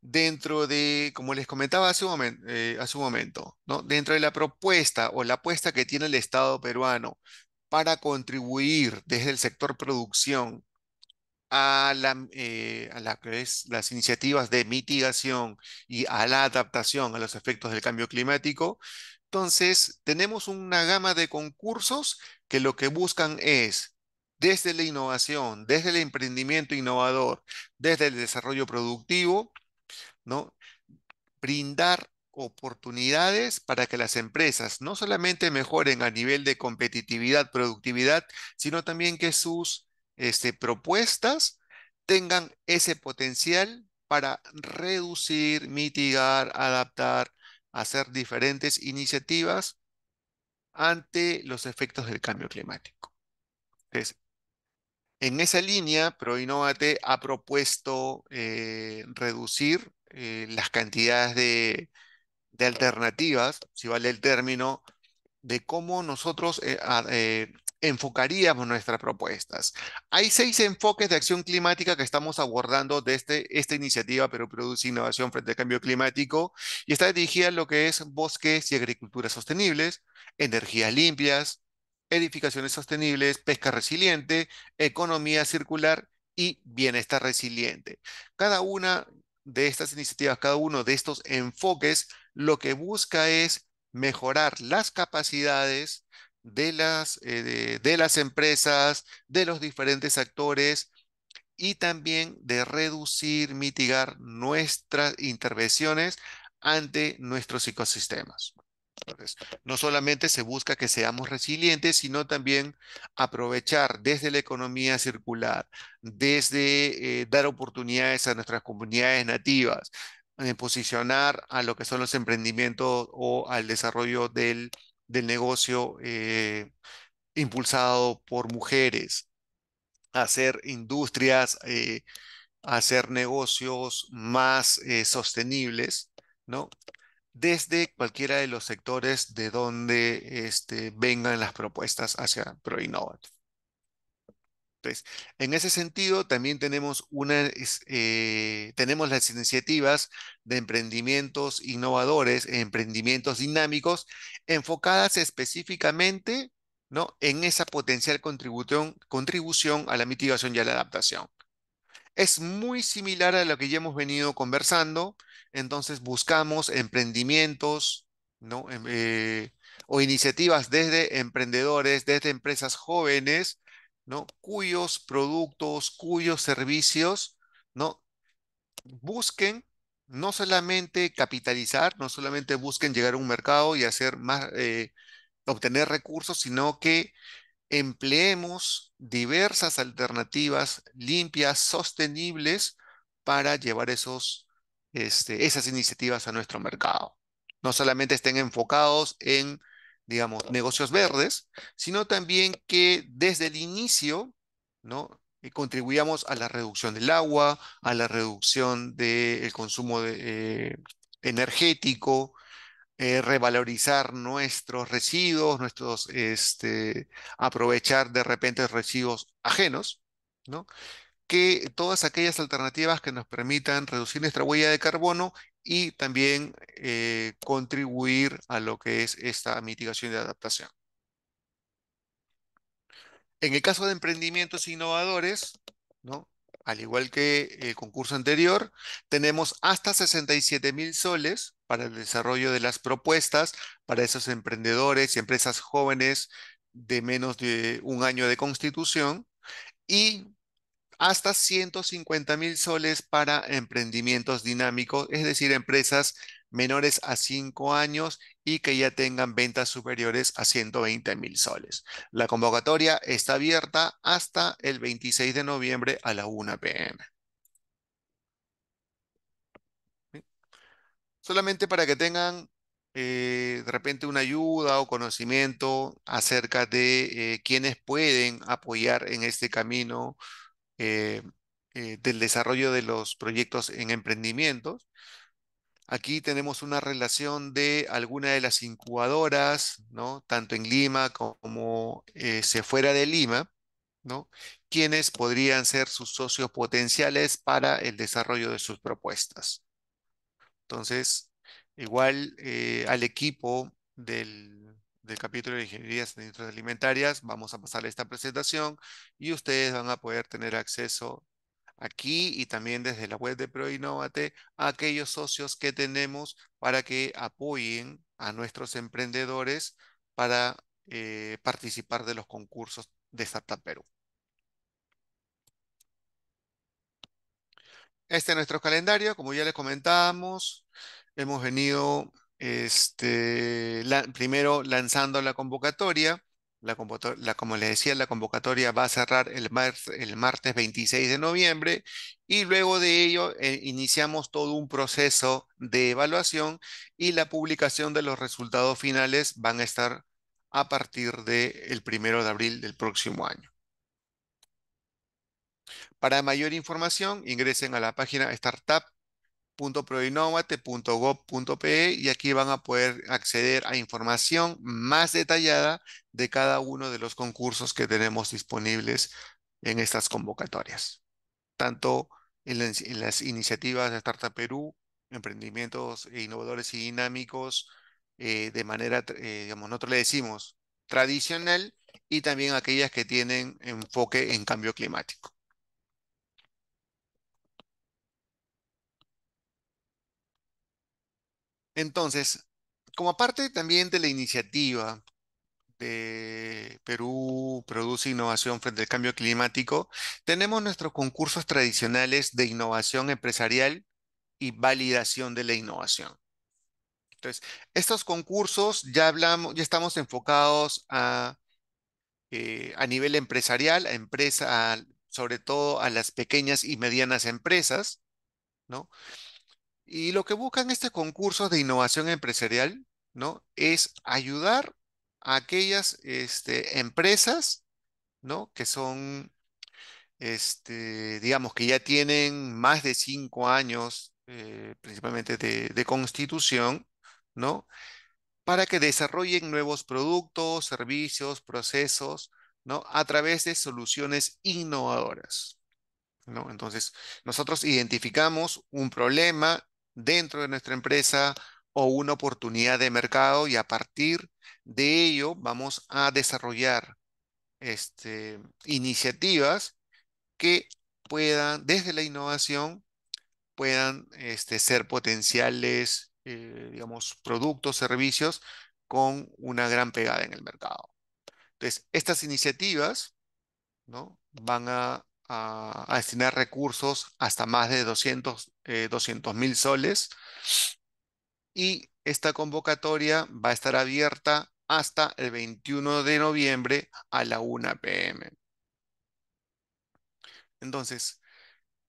dentro de, como les comentaba hace un, eh, momento, dentro de la propuesta o la apuesta que tiene el Estado peruano para contribuir desde el sector producción a, eh, las iniciativas de mitigación y a la adaptación a los efectos del cambio climático, entonces tenemos una gama de concursos que lo que buscan es desde la innovación, desde el emprendimiento innovador, desde el desarrollo productivo, ¿no? Brindar oportunidades para que las empresas no solamente mejoren a nivel de competitividad, productividad, sino también que sus este, propuestas tengan ese potencial para reducir, mitigar, adaptar, hacer diferentes iniciativas ante los efectos del cambio climático. en esa línea, Proinnovate ha propuesto eh, reducir eh, las cantidades de, alternativas, si vale el término, de cómo nosotros eh, eh, enfocaríamos nuestras propuestas. Hay seis enfoques de acción climática que estamos abordando desde este, esta iniciativa Pero Produce Innovación frente al Cambio Climático y está dirigida a lo que es bosques y agricultura sostenibles, energías limpias, edificaciones sostenibles, pesca resiliente, economía circular y bienestar resiliente. Cada una de estas iniciativas, cada uno de estos enfoques, lo que busca es mejorar las capacidades de las, eh, de las empresas, de los diferentes actores y también de reducir, mitigar nuestras intervenciones ante nuestros ecosistemas. Entonces, no solamente se busca que seamos resilientes, sino también aprovechar desde la economía circular, desde eh, dar oportunidades a nuestras comunidades nativas, eh, posicionar a lo que son los emprendimientos o al desarrollo del, del negocio eh, impulsado por mujeres, hacer industrias, hacer negocios más sostenibles, ¿no? desde cualquiera de los sectores de donde este, vengan las propuestas hacia ProInnovat. Entonces, en ese sentido, también eh, tenemos, las iniciativas de emprendimientos innovadores, emprendimientos dinámicos, enfocadas específicamente en esa potencial contribución a la mitigación y a la adaptación. Es muy similar a lo que ya hemos venido conversando. Entonces buscamos emprendimientos ¿no? Em, eh, o iniciativas desde emprendedores, desde empresas jóvenes, ¿no? cuyos productos, cuyos servicios ¿no? busquen no solamente capitalizar, no solamente busquen llegar a un mercado y hacer más, eh, obtener recursos, sino que empleemos diversas alternativas limpias, sostenibles, para llevar esos, este, esas iniciativas a nuestro mercado. No solamente estén enfocados en, digamos, negocios verdes, sino también que desde el inicio, ¿no? Eh, contribuyamos a la reducción del agua, a la reducción del consumo eh, energético, eh, revalorizar nuestros residuos, nuestros, este, aprovechar de repente residuos ajenos, ¿no? que todas aquellas alternativas que nos permitan reducir nuestra huella de carbono y también eh, contribuir a lo que es esta mitigación de adaptación. En el caso de emprendimientos innovadores, ¿no? al igual que el concurso anterior, tenemos hasta 67 mil soles para el desarrollo de las propuestas para esos emprendedores y empresas jóvenes de menos de un año de constitución y hasta 150 mil soles para emprendimientos dinámicos, es decir, empresas menores a 5 años y que ya tengan ventas superiores a 120 mil soles. La convocatoria está abierta hasta el 26 de noviembre a la 1 pm. Solamente para que tengan eh, de repente una ayuda o conocimiento acerca de eh, quienes pueden apoyar en este camino eh, del desarrollo de los proyectos en emprendimientos. Aquí tenemos una relación de alguna de las incubadoras, ¿no? tanto en Lima como eh, se fuera de Lima, ¿no? quienes podrían ser sus socios potenciales para el desarrollo de sus propuestas. Entonces, igual eh, al equipo del, capítulo de ingenierías de industrias alimentarias, vamos a pasar esta presentación y ustedes van a poder tener acceso aquí y también desde la web de Proinnovate a aquellos socios que tenemos para que apoyen a nuestros emprendedores para eh, participar de los concursos de Startup Perú. Este es nuestro calendario, como ya les comentábamos, hemos venido este, primero lanzando la convocatoria, la, como les decía, la convocatoria va a cerrar el, el martes 26 de noviembre y luego de ello eh, iniciamos todo un proceso de evaluación y la publicación de los resultados finales van a estar a partir del el primero de abril del próximo año. Para mayor información, ingresen a la página startup .proinomate.gov.pe y aquí van a poder acceder a información más detallada de cada uno de los concursos que tenemos disponibles en estas convocatorias. Tanto en las, iniciativas de Startup Perú, emprendimientos e innovadores y dinámicos, eh, de manera, eh, digamos, nosotros le decimos tradicional, y también aquellas que tienen enfoque en cambio climático. Entonces, como parte también de la iniciativa de Perú Produce Innovación frente al Cambio Climático, tenemos nuestros concursos tradicionales de innovación empresarial y validación de la innovación. Entonces, estos concursos ya hablamos, ya estamos enfocados a, eh, nivel empresarial, a empresa, sobre todo a las pequeñas y medianas empresas, ¿no? Y lo que buscan este concurso de innovación empresarial, ¿no? Es ayudar a aquellas este, empresas, ¿no? Que son, este, digamos, que ya tienen más de cinco años, eh, principalmente de, constitución, ¿no? Para que desarrollen nuevos productos, servicios, procesos, ¿no? A través de soluciones innovadoras. ¿no? Entonces, nosotros identificamos un problema dentro de nuestra empresa o una oportunidad de mercado y a partir de ello vamos a desarrollar este, iniciativas que puedan, desde la innovación, puedan este, ser potenciales, eh, digamos, productos, servicios con una gran pegada en el mercado. Entonces, estas iniciativas ¿no? van a a, destinar recursos hasta más de 200 eh, 200.000 soles. Y esta convocatoria va a estar abierta hasta el 21 de noviembre a la 1 pm. Entonces,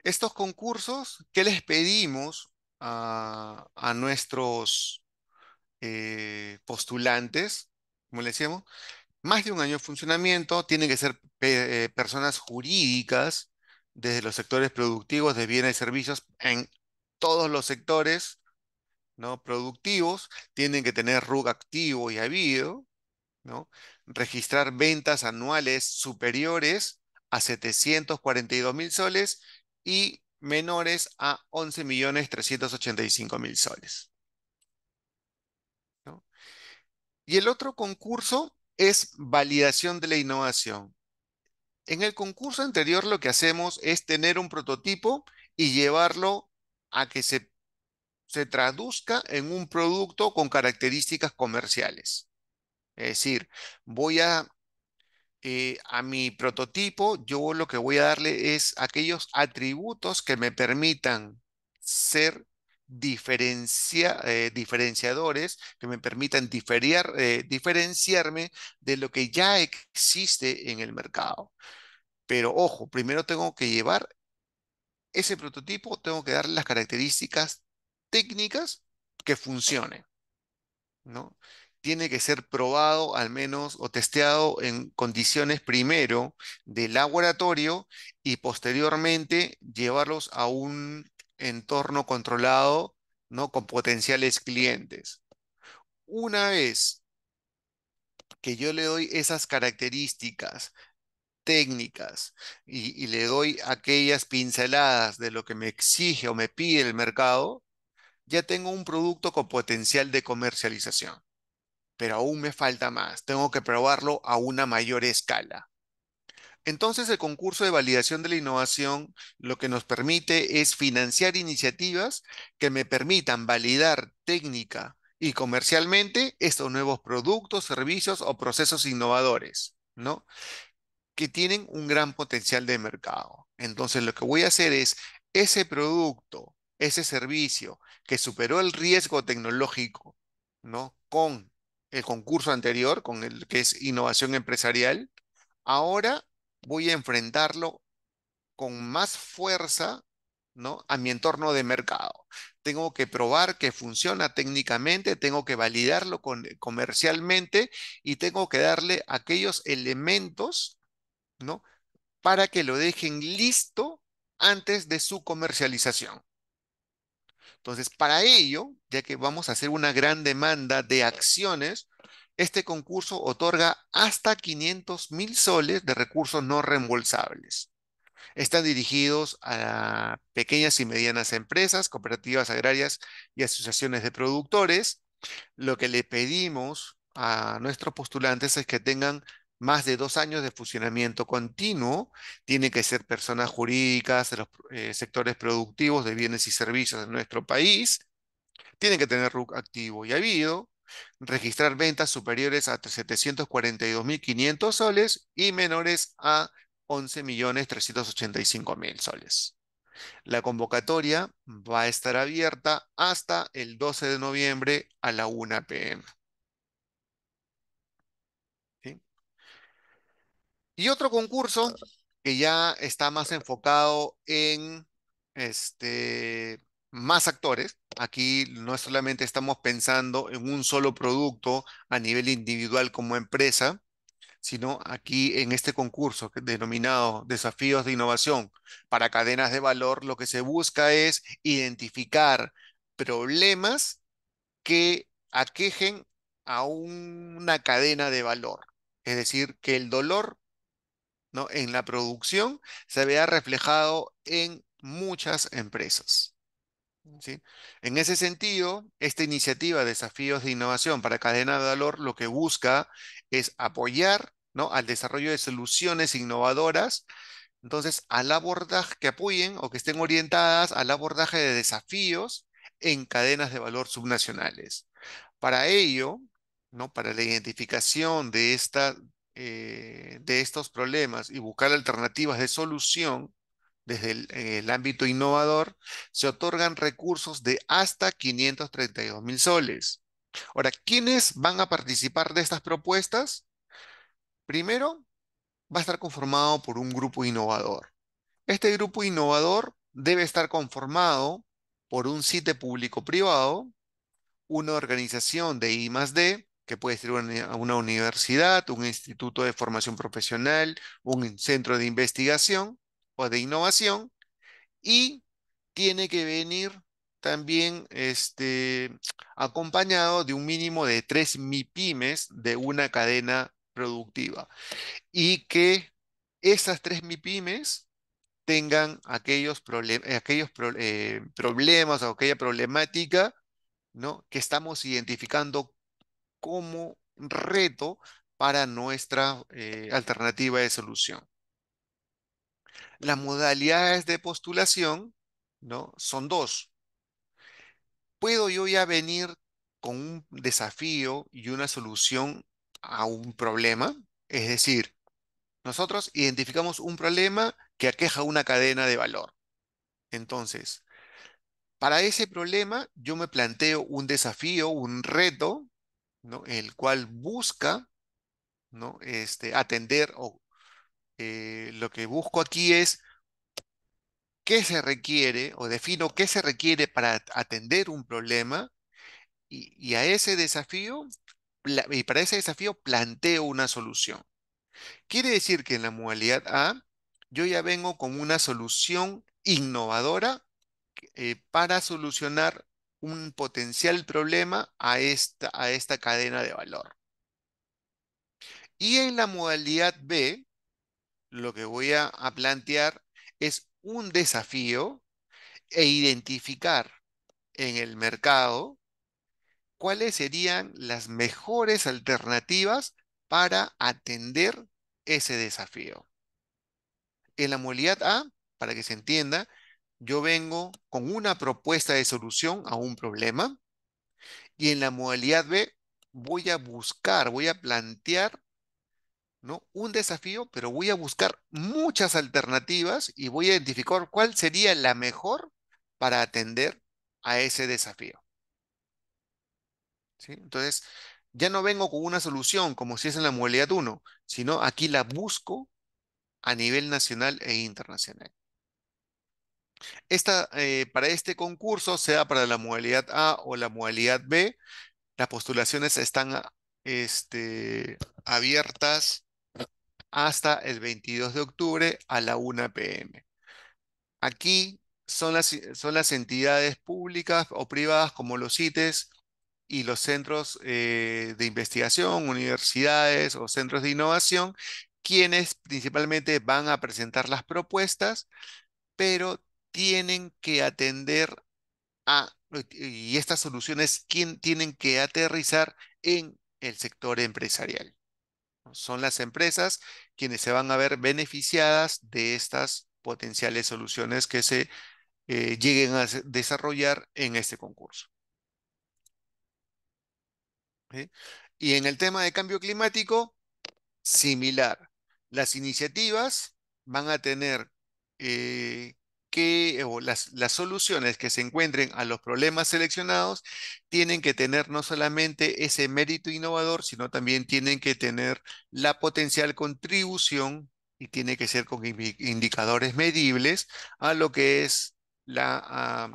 estos concursos, ¿qué les pedimos a, nuestros eh, postulantes? Como les decíamos, más de un año de funcionamiento, tienen que ser eh, personas jurídicas desde los sectores productivos de bienes y servicios en todos los sectores ¿no? productivos, tienen que tener RUG activo y habido, ¿no? registrar ventas anuales superiores a 742 mil soles y menores a 11 millones 385 mil soles. Y el otro concurso es validación de la innovación. En el concurso anterior lo que hacemos es tener un prototipo y llevarlo a que se, se traduzca en un producto con características comerciales. Es decir, voy a, eh, a mi prototipo, yo lo que voy a darle es aquellos atributos que me permitan ser diferencia, eh, diferenciadores que me permitan eh, diferenciarme de lo que ya existe en el mercado. Pero ojo, primero tengo que llevar ese prototipo, tengo que darle las características técnicas que funcione. ¿no? Tiene que ser probado al menos o testeado en condiciones primero de laboratorio y posteriormente llevarlos a un entorno controlado, ¿no? Con potenciales clientes. Una vez que yo le doy esas características técnicas y, y le doy aquellas pinceladas de lo que me exige o me pide el mercado, ya tengo un producto con potencial de comercialización. Pero aún me falta más. Tengo que probarlo a una mayor escala. Entonces, el concurso de validación de la innovación lo que nos permite es financiar iniciativas que me permitan validar técnica y comercialmente estos nuevos productos, servicios o procesos innovadores, ¿no? Que tienen un gran potencial de mercado. Entonces, lo que voy a hacer es ese producto, ese servicio que superó el riesgo tecnológico, ¿no? Con el concurso anterior, con el que es innovación empresarial, ahora voy a enfrentarlo con más fuerza ¿no? a mi entorno de mercado. Tengo que probar que funciona técnicamente, tengo que validarlo eh, comercialmente y tengo que darle aquellos elementos ¿no? para que lo dejen listo antes de su comercialización. Entonces, para ello, ya que vamos a hacer una gran demanda de acciones, este concurso otorga hasta 500 mil soles de recursos no reembolsables. Están dirigidos a pequeñas y medianas empresas, cooperativas agrarias y asociaciones de productores. Lo que le pedimos a nuestros postulantes es que tengan más de dos años de funcionamiento continuo, tienen que ser personas jurídicas de los eh, sectores productivos de bienes y servicios de nuestro país, tienen que tener RUC activo y habido, registrar ventas superiores a 742.500 soles y menores a 11.385.000 soles. La convocatoria va a estar abierta hasta el 12 de noviembre a la 1 pm. Y otro concurso que ya está más enfocado en este, más actores, Aquí no solamente estamos pensando en un solo producto a nivel individual como empresa, sino aquí en este concurso denominado Desafíos de Innovación para Cadenas de Valor, lo que se busca es identificar problemas que aquejen a una cadena de valor. Es decir, que el dolor en la producción se vea reflejado en muchas empresas. En ese sentido, esta iniciativa Desafíos de Innovación para Cadena de Valor lo que busca es apoyar ¿no? al desarrollo de soluciones innovadoras, entonces al abordaje que apoyen o que estén orientadas al abordaje de desafíos en cadenas de valor subnacionales. Para ello, ¿no? para la identificación de, esta, eh, de estos problemas y buscar alternativas de solución, desde eh, el, ámbito innovador, se otorgan recursos de hasta 532 mil soles. Ahora, ¿quiénes van a participar de estas propuestas? Primero, va a estar conformado por un grupo innovador. Este grupo innovador debe estar conformado por un sitio e público-privado, una organización de I D, que puede ser una universidad, un instituto de formación profesional, un centro de investigación, de innovación y tiene que venir también este, acompañado de un mínimo de tres MIPIMES de una cadena productiva y que esas tres MIPIMES tengan aquellos, aquellos eh, problemas o aquella problemática ¿no? que estamos identificando como reto para nuestra eh, alternativa de solución. Las modalidades de postulación, ¿no? Son dos. ¿Puedo yo ya venir con un desafío y una solución a un problema? Es decir, nosotros identificamos un problema que aqueja una cadena de valor. Entonces, para ese problema yo me planteo un desafío, un reto, ¿no? el cual busca ¿no? este, atender o eh, lo que busco aquí es qué se requiere o defino qué se requiere para atender un problema y, a ese desafío, y para ese desafío planteo una solución. Quiere decir que en la modalidad A, yo ya vengo con una solución innovadora eh, para solucionar un potencial problema a esta, a esta cadena de valor. Y en la modalidad B, lo que voy a, plantear es un desafío e identificar en el mercado cuáles serían las mejores alternativas para atender ese desafío. En la modalidad A, para que se entienda, yo vengo con una propuesta de solución a un problema y en la modalidad B voy a buscar, voy a plantear un desafío, pero voy a buscar muchas alternativas y voy a identificar cuál sería la mejor para atender a ese desafío. Entonces, ya no vengo con una solución como si es en la modalidad 1, sino aquí la busco a nivel nacional e internacional. Esta, eh, para este concurso, sea para la modalidad A o la modalidad B, las postulaciones están este, abiertas hasta el 22 de octubre a la 1 pm. Aquí son las, son las entidades públicas o privadas como los CITES y los centros eh, de investigación, universidades o centros de innovación, quienes principalmente van a presentar las propuestas, pero tienen que atender a, y estas soluciones tienen que aterrizar en el sector empresarial. Son las empresas quienes se van a ver beneficiadas de estas potenciales soluciones que se eh, lleguen a desarrollar en este concurso. Y en el tema de cambio climático, similar. Las iniciativas van a tener eh, que eh, o las, las, soluciones que se encuentren a los problemas seleccionados tienen que tener no solamente ese mérito innovador, sino también tienen que tener la potencial contribución y tiene que ser con indicadores medibles a lo que es la ah,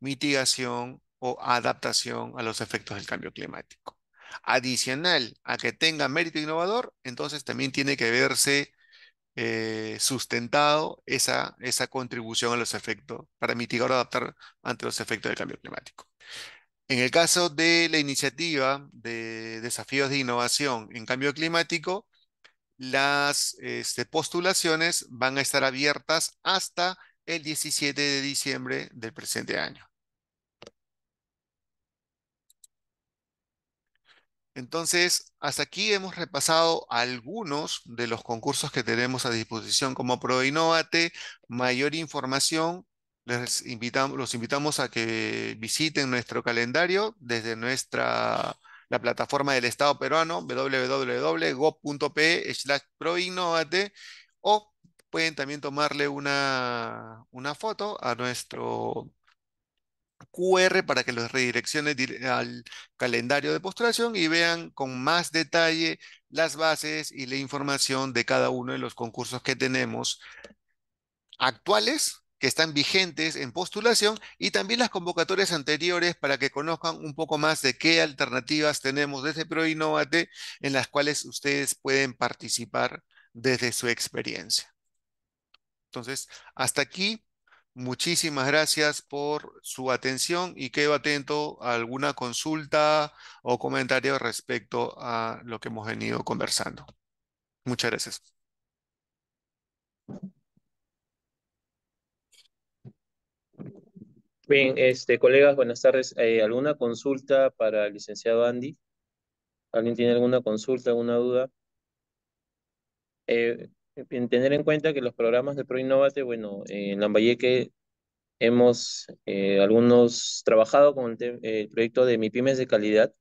mitigación o adaptación a los efectos del cambio climático. Adicional a que tenga mérito innovador, entonces también tiene que verse eh, sustentado esa, esa contribución a los efectos, para mitigar o adaptar ante los efectos del cambio climático. En el caso de la iniciativa de desafíos de innovación en cambio climático, las este, postulaciones van a estar abiertas hasta el 17 de diciembre del presente año. Entonces, hasta aquí hemos repasado algunos de los concursos que tenemos a disposición como ProInnovate. Mayor información, les invitamos, los invitamos a que visiten nuestro calendario desde nuestra la plataforma del Estado peruano wwwgope slash o pueden también tomarle una, una foto a nuestro QR para que los redireccione al calendario de postulación y vean con más detalle las bases y la información de cada uno de los concursos que tenemos actuales que están vigentes en postulación y también las convocatorias anteriores para que conozcan un poco más de qué alternativas tenemos desde ProInnovate en las cuales ustedes pueden participar desde su experiencia. Entonces, hasta aquí Muchísimas gracias por su atención y quedo atento a alguna consulta o comentario respecto a lo que hemos venido conversando. Muchas gracias. Bien, este, colegas, buenas tardes. Eh, ¿Alguna consulta para el licenciado Andy? ¿Alguien tiene alguna consulta, alguna duda? Eh, tener en cuenta que los programas de ProInnovate, bueno, en Lambayeque hemos eh, algunos trabajado con el, proyecto de MIPIMES de calidad,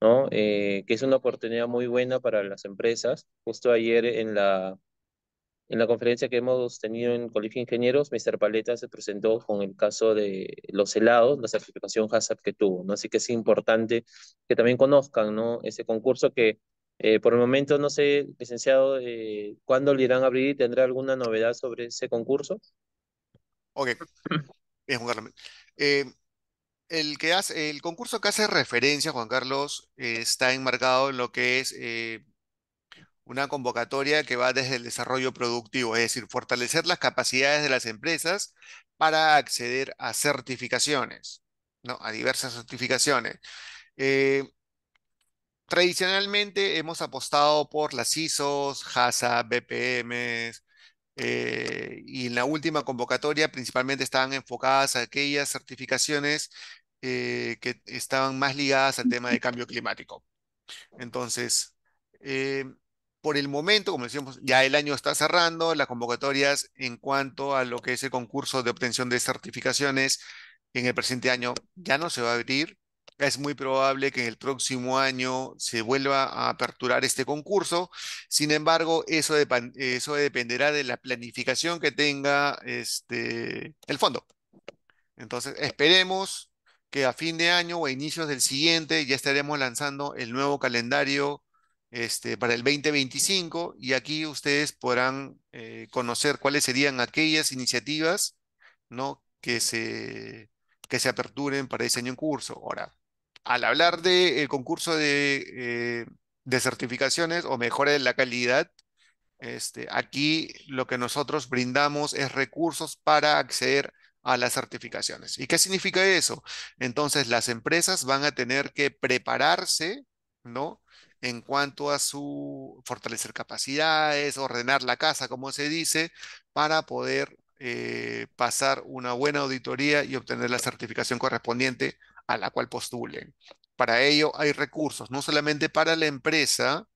¿no? Eh, que es una oportunidad muy buena para las empresas. Justo ayer en la, en la conferencia que hemos tenido en Colegio Ingenieros, Mr. Paleta se presentó con el caso de los helados, la certificación HACCP que tuvo, ¿no? Así que es importante que también conozcan, ¿no? Ese concurso que eh, por el momento, no sé, licenciado, eh, ¿cuándo le irán a abrir? ¿Tendrá alguna novedad sobre ese concurso? Ok, eh, el, que hace, el concurso que hace referencia, Juan Carlos, está enmarcado en lo que es una convocatoria que va desde el desarrollo productivo, es decir, fortalecer las capacidades de las empresas para acceder a certificaciones, ¿no? a diversas certificaciones tradicionalmente hemos apostado por las ISOs, HASA, BPMs, eh, y en la última convocatoria principalmente estaban enfocadas a aquellas certificaciones eh, que estaban más ligadas al tema de cambio climático. Entonces, eh, por el momento, como decíamos, ya el año está cerrando, las convocatorias en cuanto a lo que es el concurso de obtención de certificaciones en el presente año ya no se va a abrir, es muy probable que en el próximo año se vuelva a aperturar este concurso. Sin embargo, eso, eso dependerá de la planificación que tenga este, el fondo. Entonces, esperemos que a fin de año o a inicios del siguiente ya estaremos lanzando el nuevo calendario este, para el 2025 y aquí ustedes podrán eh, conocer cuáles serían aquellas iniciativas ¿no? que, se, que se aperturen para ese año en curso. Ahora, al hablar del eh, concurso eh, de, certificaciones o mejora de la calidad, este, aquí lo que nosotros brindamos es recursos para acceder a las certificaciones. ¿Y qué significa eso? Entonces, las empresas van a tener que prepararse, ¿no? En cuanto a su fortalecer capacidades, ordenar la casa, como se dice, para poder eh, pasar una buena auditoría y obtener la certificación correspondiente a la cual postulen. Para ello hay recursos, no solamente para la empresa,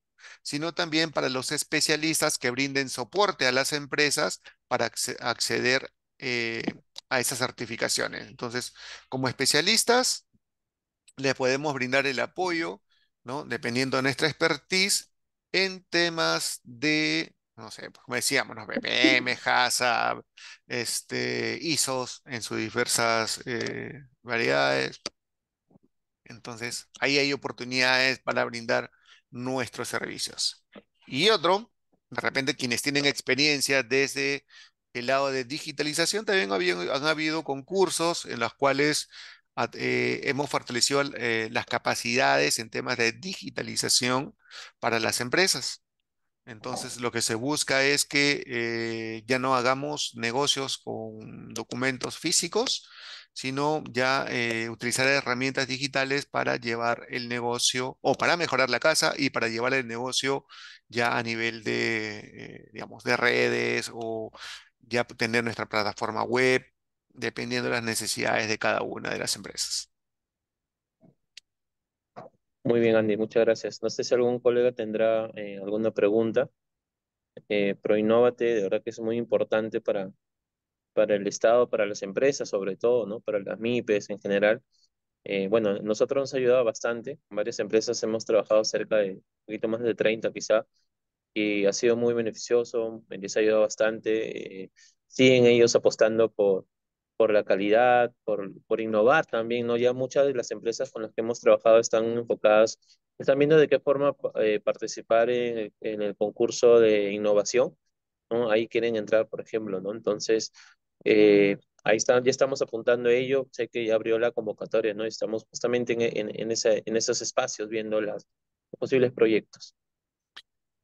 sino también para los especialistas que brinden soporte a las empresas para acceder eh, a esas certificaciones. Entonces, como especialistas, les podemos brindar el apoyo, ¿no? dependiendo de nuestra expertise, en temas de, no sé, pues, como decíamos, ¿no? BPM, Hasa, este, ISOs en sus diversas eh, variedades, entonces, ahí hay oportunidades para brindar nuestros servicios. Y otro, de repente quienes tienen experiencia desde el lado de digitalización, también han habido concursos en los cuales eh, hemos fortalecido eh, las capacidades en temas de digitalización para las empresas. Entonces, lo que se busca es que eh, ya no hagamos negocios con documentos físicos, sino ya eh, utilizar herramientas digitales para llevar el negocio o para mejorar la casa y para llevar el negocio ya a nivel de, eh, digamos, de redes o ya tener nuestra plataforma web, dependiendo de las necesidades de cada una de las empresas. Muy bien, Andy, muchas gracias. No sé si algún colega tendrá eh, alguna pregunta. Eh, Proinnovate, de verdad que es muy importante para, para el Estado, para las empresas sobre todo, ¿no? para las MIPES en general. Eh, bueno, nosotros nos ha ayudado bastante, varias empresas hemos trabajado cerca de un poquito más de 30 quizá, y ha sido muy beneficioso, les ha ayudado bastante, eh, siguen ellos apostando por, por la calidad, por, por innovar también, ¿no? Ya muchas de las empresas con las que hemos trabajado están enfocadas, están viendo de qué forma eh, participar en el, en el concurso de innovación, ¿no? Ahí quieren entrar, por ejemplo, ¿no? Entonces, eh, ahí está, ya estamos apuntando a ello. Sé que ya abrió la convocatoria, ¿no? Estamos justamente en, en esos espacios viendo los posibles proyectos.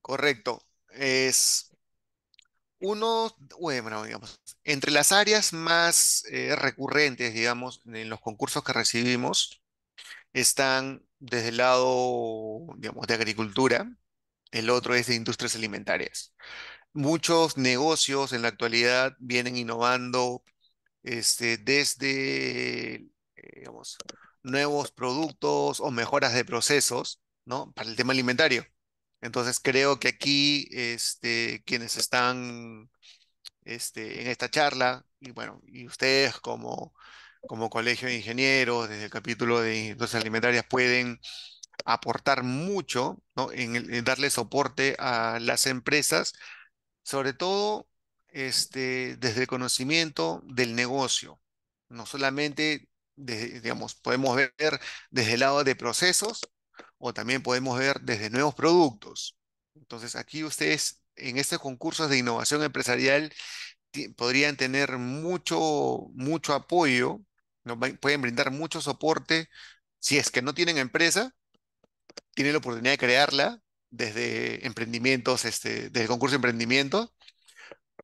Correcto. Es uno, bueno, digamos, entre las áreas más eh, recurrentes, digamos, en los concursos que recibimos, están desde el lado, digamos, de agricultura, el otro es de industrias alimentarias. Muchos negocios en la actualidad vienen innovando este, desde eh, nuevos productos o mejoras de procesos ¿no? para el tema alimentario. Entonces creo que aquí este, quienes están este, en esta charla, y bueno, y ustedes como, como Colegio de Ingenieros, desde el capítulo de Industrias Alimentarias, pueden aportar mucho ¿no? en darle soporte a las empresas sobre todo este, desde el conocimiento del negocio, no solamente, digamos, podemos ver desde el lado de procesos o también podemos ver desde nuevos productos. Entonces, aquí ustedes en estos concursos de innovación empresarial podrían tener mucho, mucho apoyo, ¿no? pueden brindar mucho soporte. Si es que no tienen empresa, tienen la oportunidad de crearla desde emprendimientos, este, desde concurso de emprendimiento,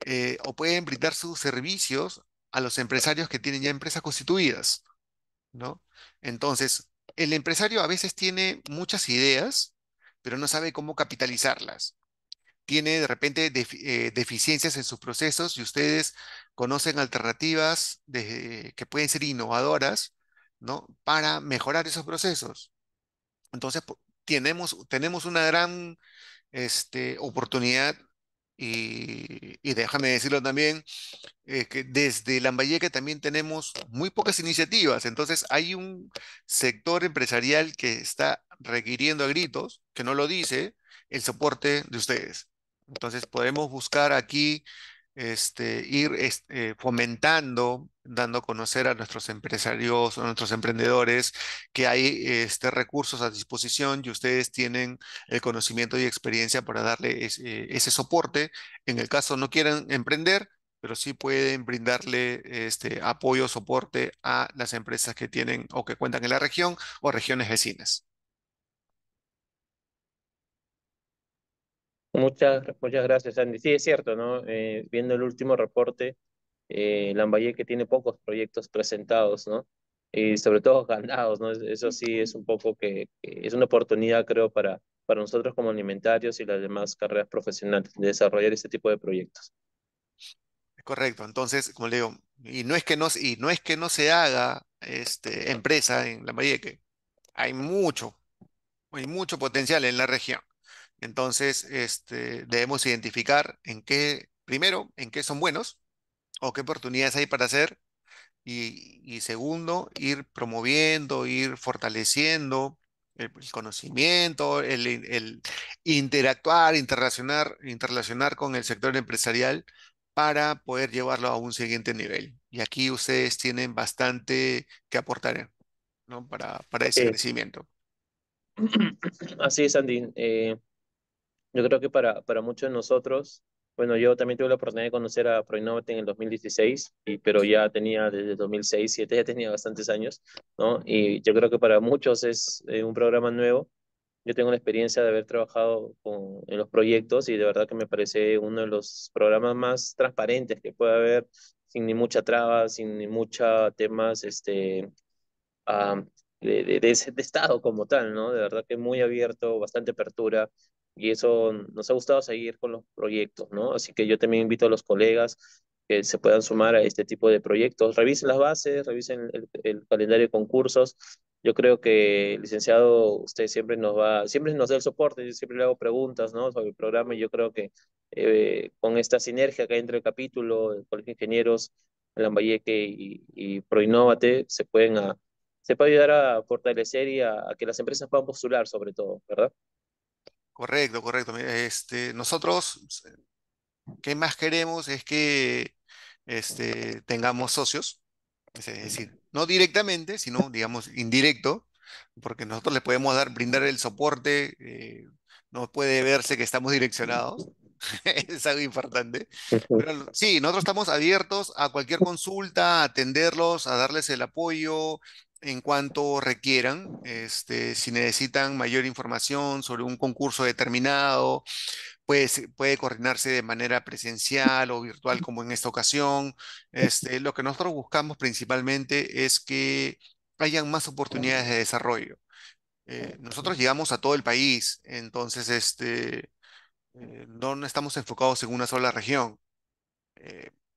eh, o pueden brindar sus servicios a los empresarios que tienen ya empresas constituidas, ¿no? Entonces, el empresario a veces tiene muchas ideas, pero no sabe cómo capitalizarlas. Tiene de repente eh, deficiencias en sus procesos y ustedes conocen alternativas que pueden ser innovadoras, ¿no? Para mejorar esos procesos. Entonces, tenemos, tenemos una gran este, oportunidad y, y, déjame decirlo también, eh, que desde Lambayeque también tenemos muy pocas iniciativas, entonces hay un sector empresarial que está requiriendo a gritos, que no lo dice, el soporte de ustedes. Entonces podemos buscar aquí este, ir este, fomentando, dando a conocer a nuestros empresarios, a nuestros emprendedores, que hay este, recursos a disposición y ustedes tienen el conocimiento y experiencia para darle eh, ese soporte. En el caso no quieran emprender, pero sí pueden brindarle este, apoyo, soporte a las empresas que tienen o que cuentan en la región o regiones vecinas. Muchas, muchas gracias, Andy. Sí, es cierto, ¿no? Eh, viendo el último reporte, eh, Lambayeque tiene pocos proyectos presentados, ¿no? Y sobre todo ganados, ¿no? Eso sí es un poco que, es una oportunidad, creo, para, para nosotros como alimentarios y las demás carreras profesionales de desarrollar ese tipo de proyectos. Es Correcto, entonces, como le digo, y no es que no, y no, es que no se haga este, empresa en Lambayeque, hay mucho, hay mucho potencial en la región. Entonces, este, debemos identificar en qué, primero, en qué son buenos o qué oportunidades hay para hacer. Y, segundo, ir promoviendo, ir fortaleciendo el, conocimiento, el, interactuar, interrelacionar, interrelacionar con el sector empresarial para poder llevarlo a un siguiente nivel. Y aquí ustedes tienen bastante que aportar ¿no? para, para ese crecimiento. Así es, Andy. Eh, yo creo que para, para muchos de nosotros, bueno, yo también tuve la oportunidad de conocer a Proinnovate en el 2016, y, pero ya tenía desde 2006, 2007, ya tenía bastantes años, ¿no? Y yo creo que para muchos es eh, un programa nuevo. Yo tengo la experiencia de haber trabajado con, en los proyectos y de verdad que me parece uno de los programas más transparentes que puede haber, sin ni mucha traba, sin ni mucha temas este, de, de estado como tal, ¿no? De verdad que muy abierto, bastante apertura, y eso nos ha gustado seguir con los proyectos, ¿no? Así que yo también invito a los colegas que se puedan sumar a este tipo de proyectos. Revisen las bases, revisen el, calendario de concursos. Yo creo que, licenciado, usted siempre nos va, siempre nos da el soporte, yo siempre le hago preguntas, ¿no? Sobre el programa y yo creo que eh, con esta sinergia que hay entre el capítulo, el Colegio de Ingenieros, Lambayeque y, y Proinnovate, se pueden se puede ayudar a fortalecer y a que las empresas puedan postular sobre todo, ¿verdad? Correcto, correcto. Este, nosotros, pues, eh, ¿qué más queremos? Es que este, tengamos socios, es decir, no directamente, sino, digamos, indirecto, porque nosotros les podemos dar, brindar el soporte, eh, no puede verse que estamos direccionados, es algo importante. sí, nosotros estamos abiertos a cualquier consulta, a atenderlos, a darles el apoyo, en cuanto requieran, este, si necesitan mayor información sobre un concurso determinado, pues, eh, puede coordinarse de manera presencial o virtual como en esta ocasión. Este, lo que nosotros buscamos principalmente es que hayan más oportunidades de desarrollo. Eh, nosotros llegamos a todo el país, entonces este, eh, no estamos enfocados en una sola región.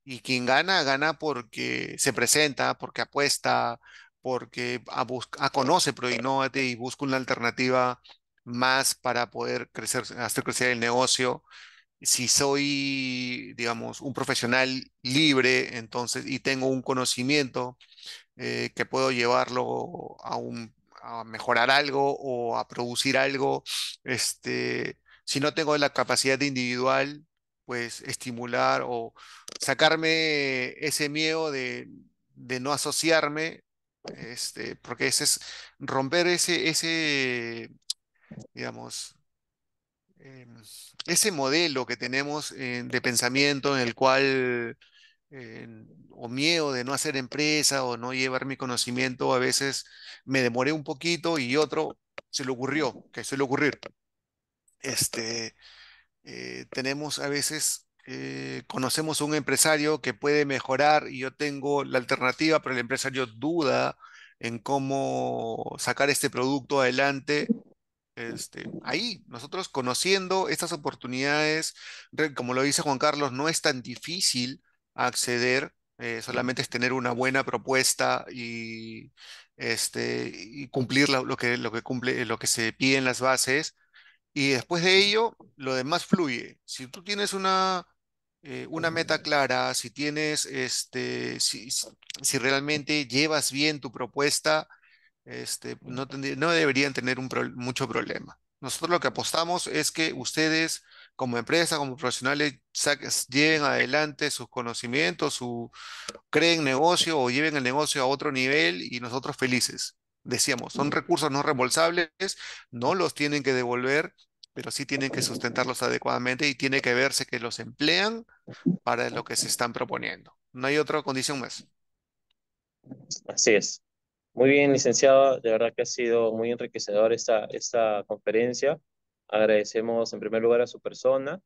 y quien gana, gana porque se presenta, porque apuesta, porque a pero conoce Proinnovate y busca una alternativa más para poder crecer, hacer crecer el negocio. Si soy, digamos, un profesional libre, entonces, y tengo un conocimiento eh, que puedo llevarlo a, un, a mejorar algo o a producir algo, este, si no tengo la capacidad individual, pues estimular o sacarme ese miedo de, de no asociarme este, porque ese es romper ese, ese digamos, em, ese modelo que tenemos eh, de pensamiento en el cual eh, o miedo de no hacer empresa o no llevar mi conocimiento, a veces me demoré un poquito y otro se le ocurrió, que suele ocurrir. Este, eh, tenemos a veces eh, conocemos un empresario que puede mejorar y yo tengo la alternativa, pero el empresario duda en cómo sacar este producto adelante. Este, ahí, nosotros conociendo estas oportunidades, como lo dice Juan Carlos, no es tan difícil acceder, eh, solamente es tener una buena propuesta y, este, y cumplir lo, que, lo, que cumple, lo que se pide en las bases. Y después de ello, lo demás fluye. Si tú tienes una, eh, una meta clara, si tienes, este, si, si realmente llevas bien tu propuesta, este, no, no deberían tener un mucho problema. Nosotros lo que apostamos es que ustedes, como empresa, como profesionales, lleven adelante sus conocimientos, su creen negocio o lleven el negocio a otro nivel y nosotros felices. Decíamos, son recursos no reembolsables, no los tienen que devolver pero sí tienen que sustentarlos adecuadamente y tiene que verse que los emplean para lo que se están proponiendo. No hay otra condición más. Así es. Muy bien, licenciado. De verdad que ha sido muy enriquecedor esta, esta conferencia. Agradecemos en primer lugar a su persona,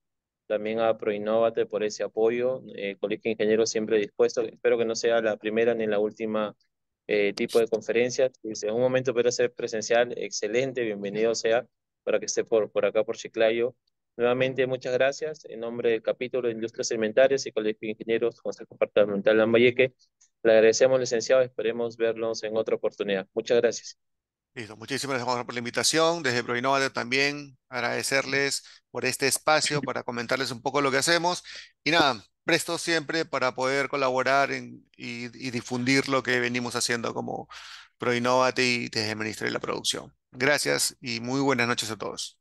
también a Proinnovate por ese apoyo. El eh, Colegio ingenieros siempre dispuesto. Espero que no sea la primera ni la última eh, tipo de conferencia. Si en un momento pero ser presencial, excelente, bienvenido sea para que esté por, por acá, por Chiclayo. Nuevamente, muchas gracias. En nombre del capítulo de Industrias Alimentarias y Colegio de Ingenieros, José Compartamental de Lambayeque, le agradecemos, licenciado. Esperemos verlos en otra oportunidad. Muchas gracias. Listo, muchísimas gracias por la invitación. Desde Proinova también agradecerles por este espacio para comentarles un poco lo que hacemos. Y nada, presto siempre para poder colaborar en, y, difundir lo que venimos haciendo como Proinova y desde el Ministerio de la Producción. Gracias y muy buenas noches a todos.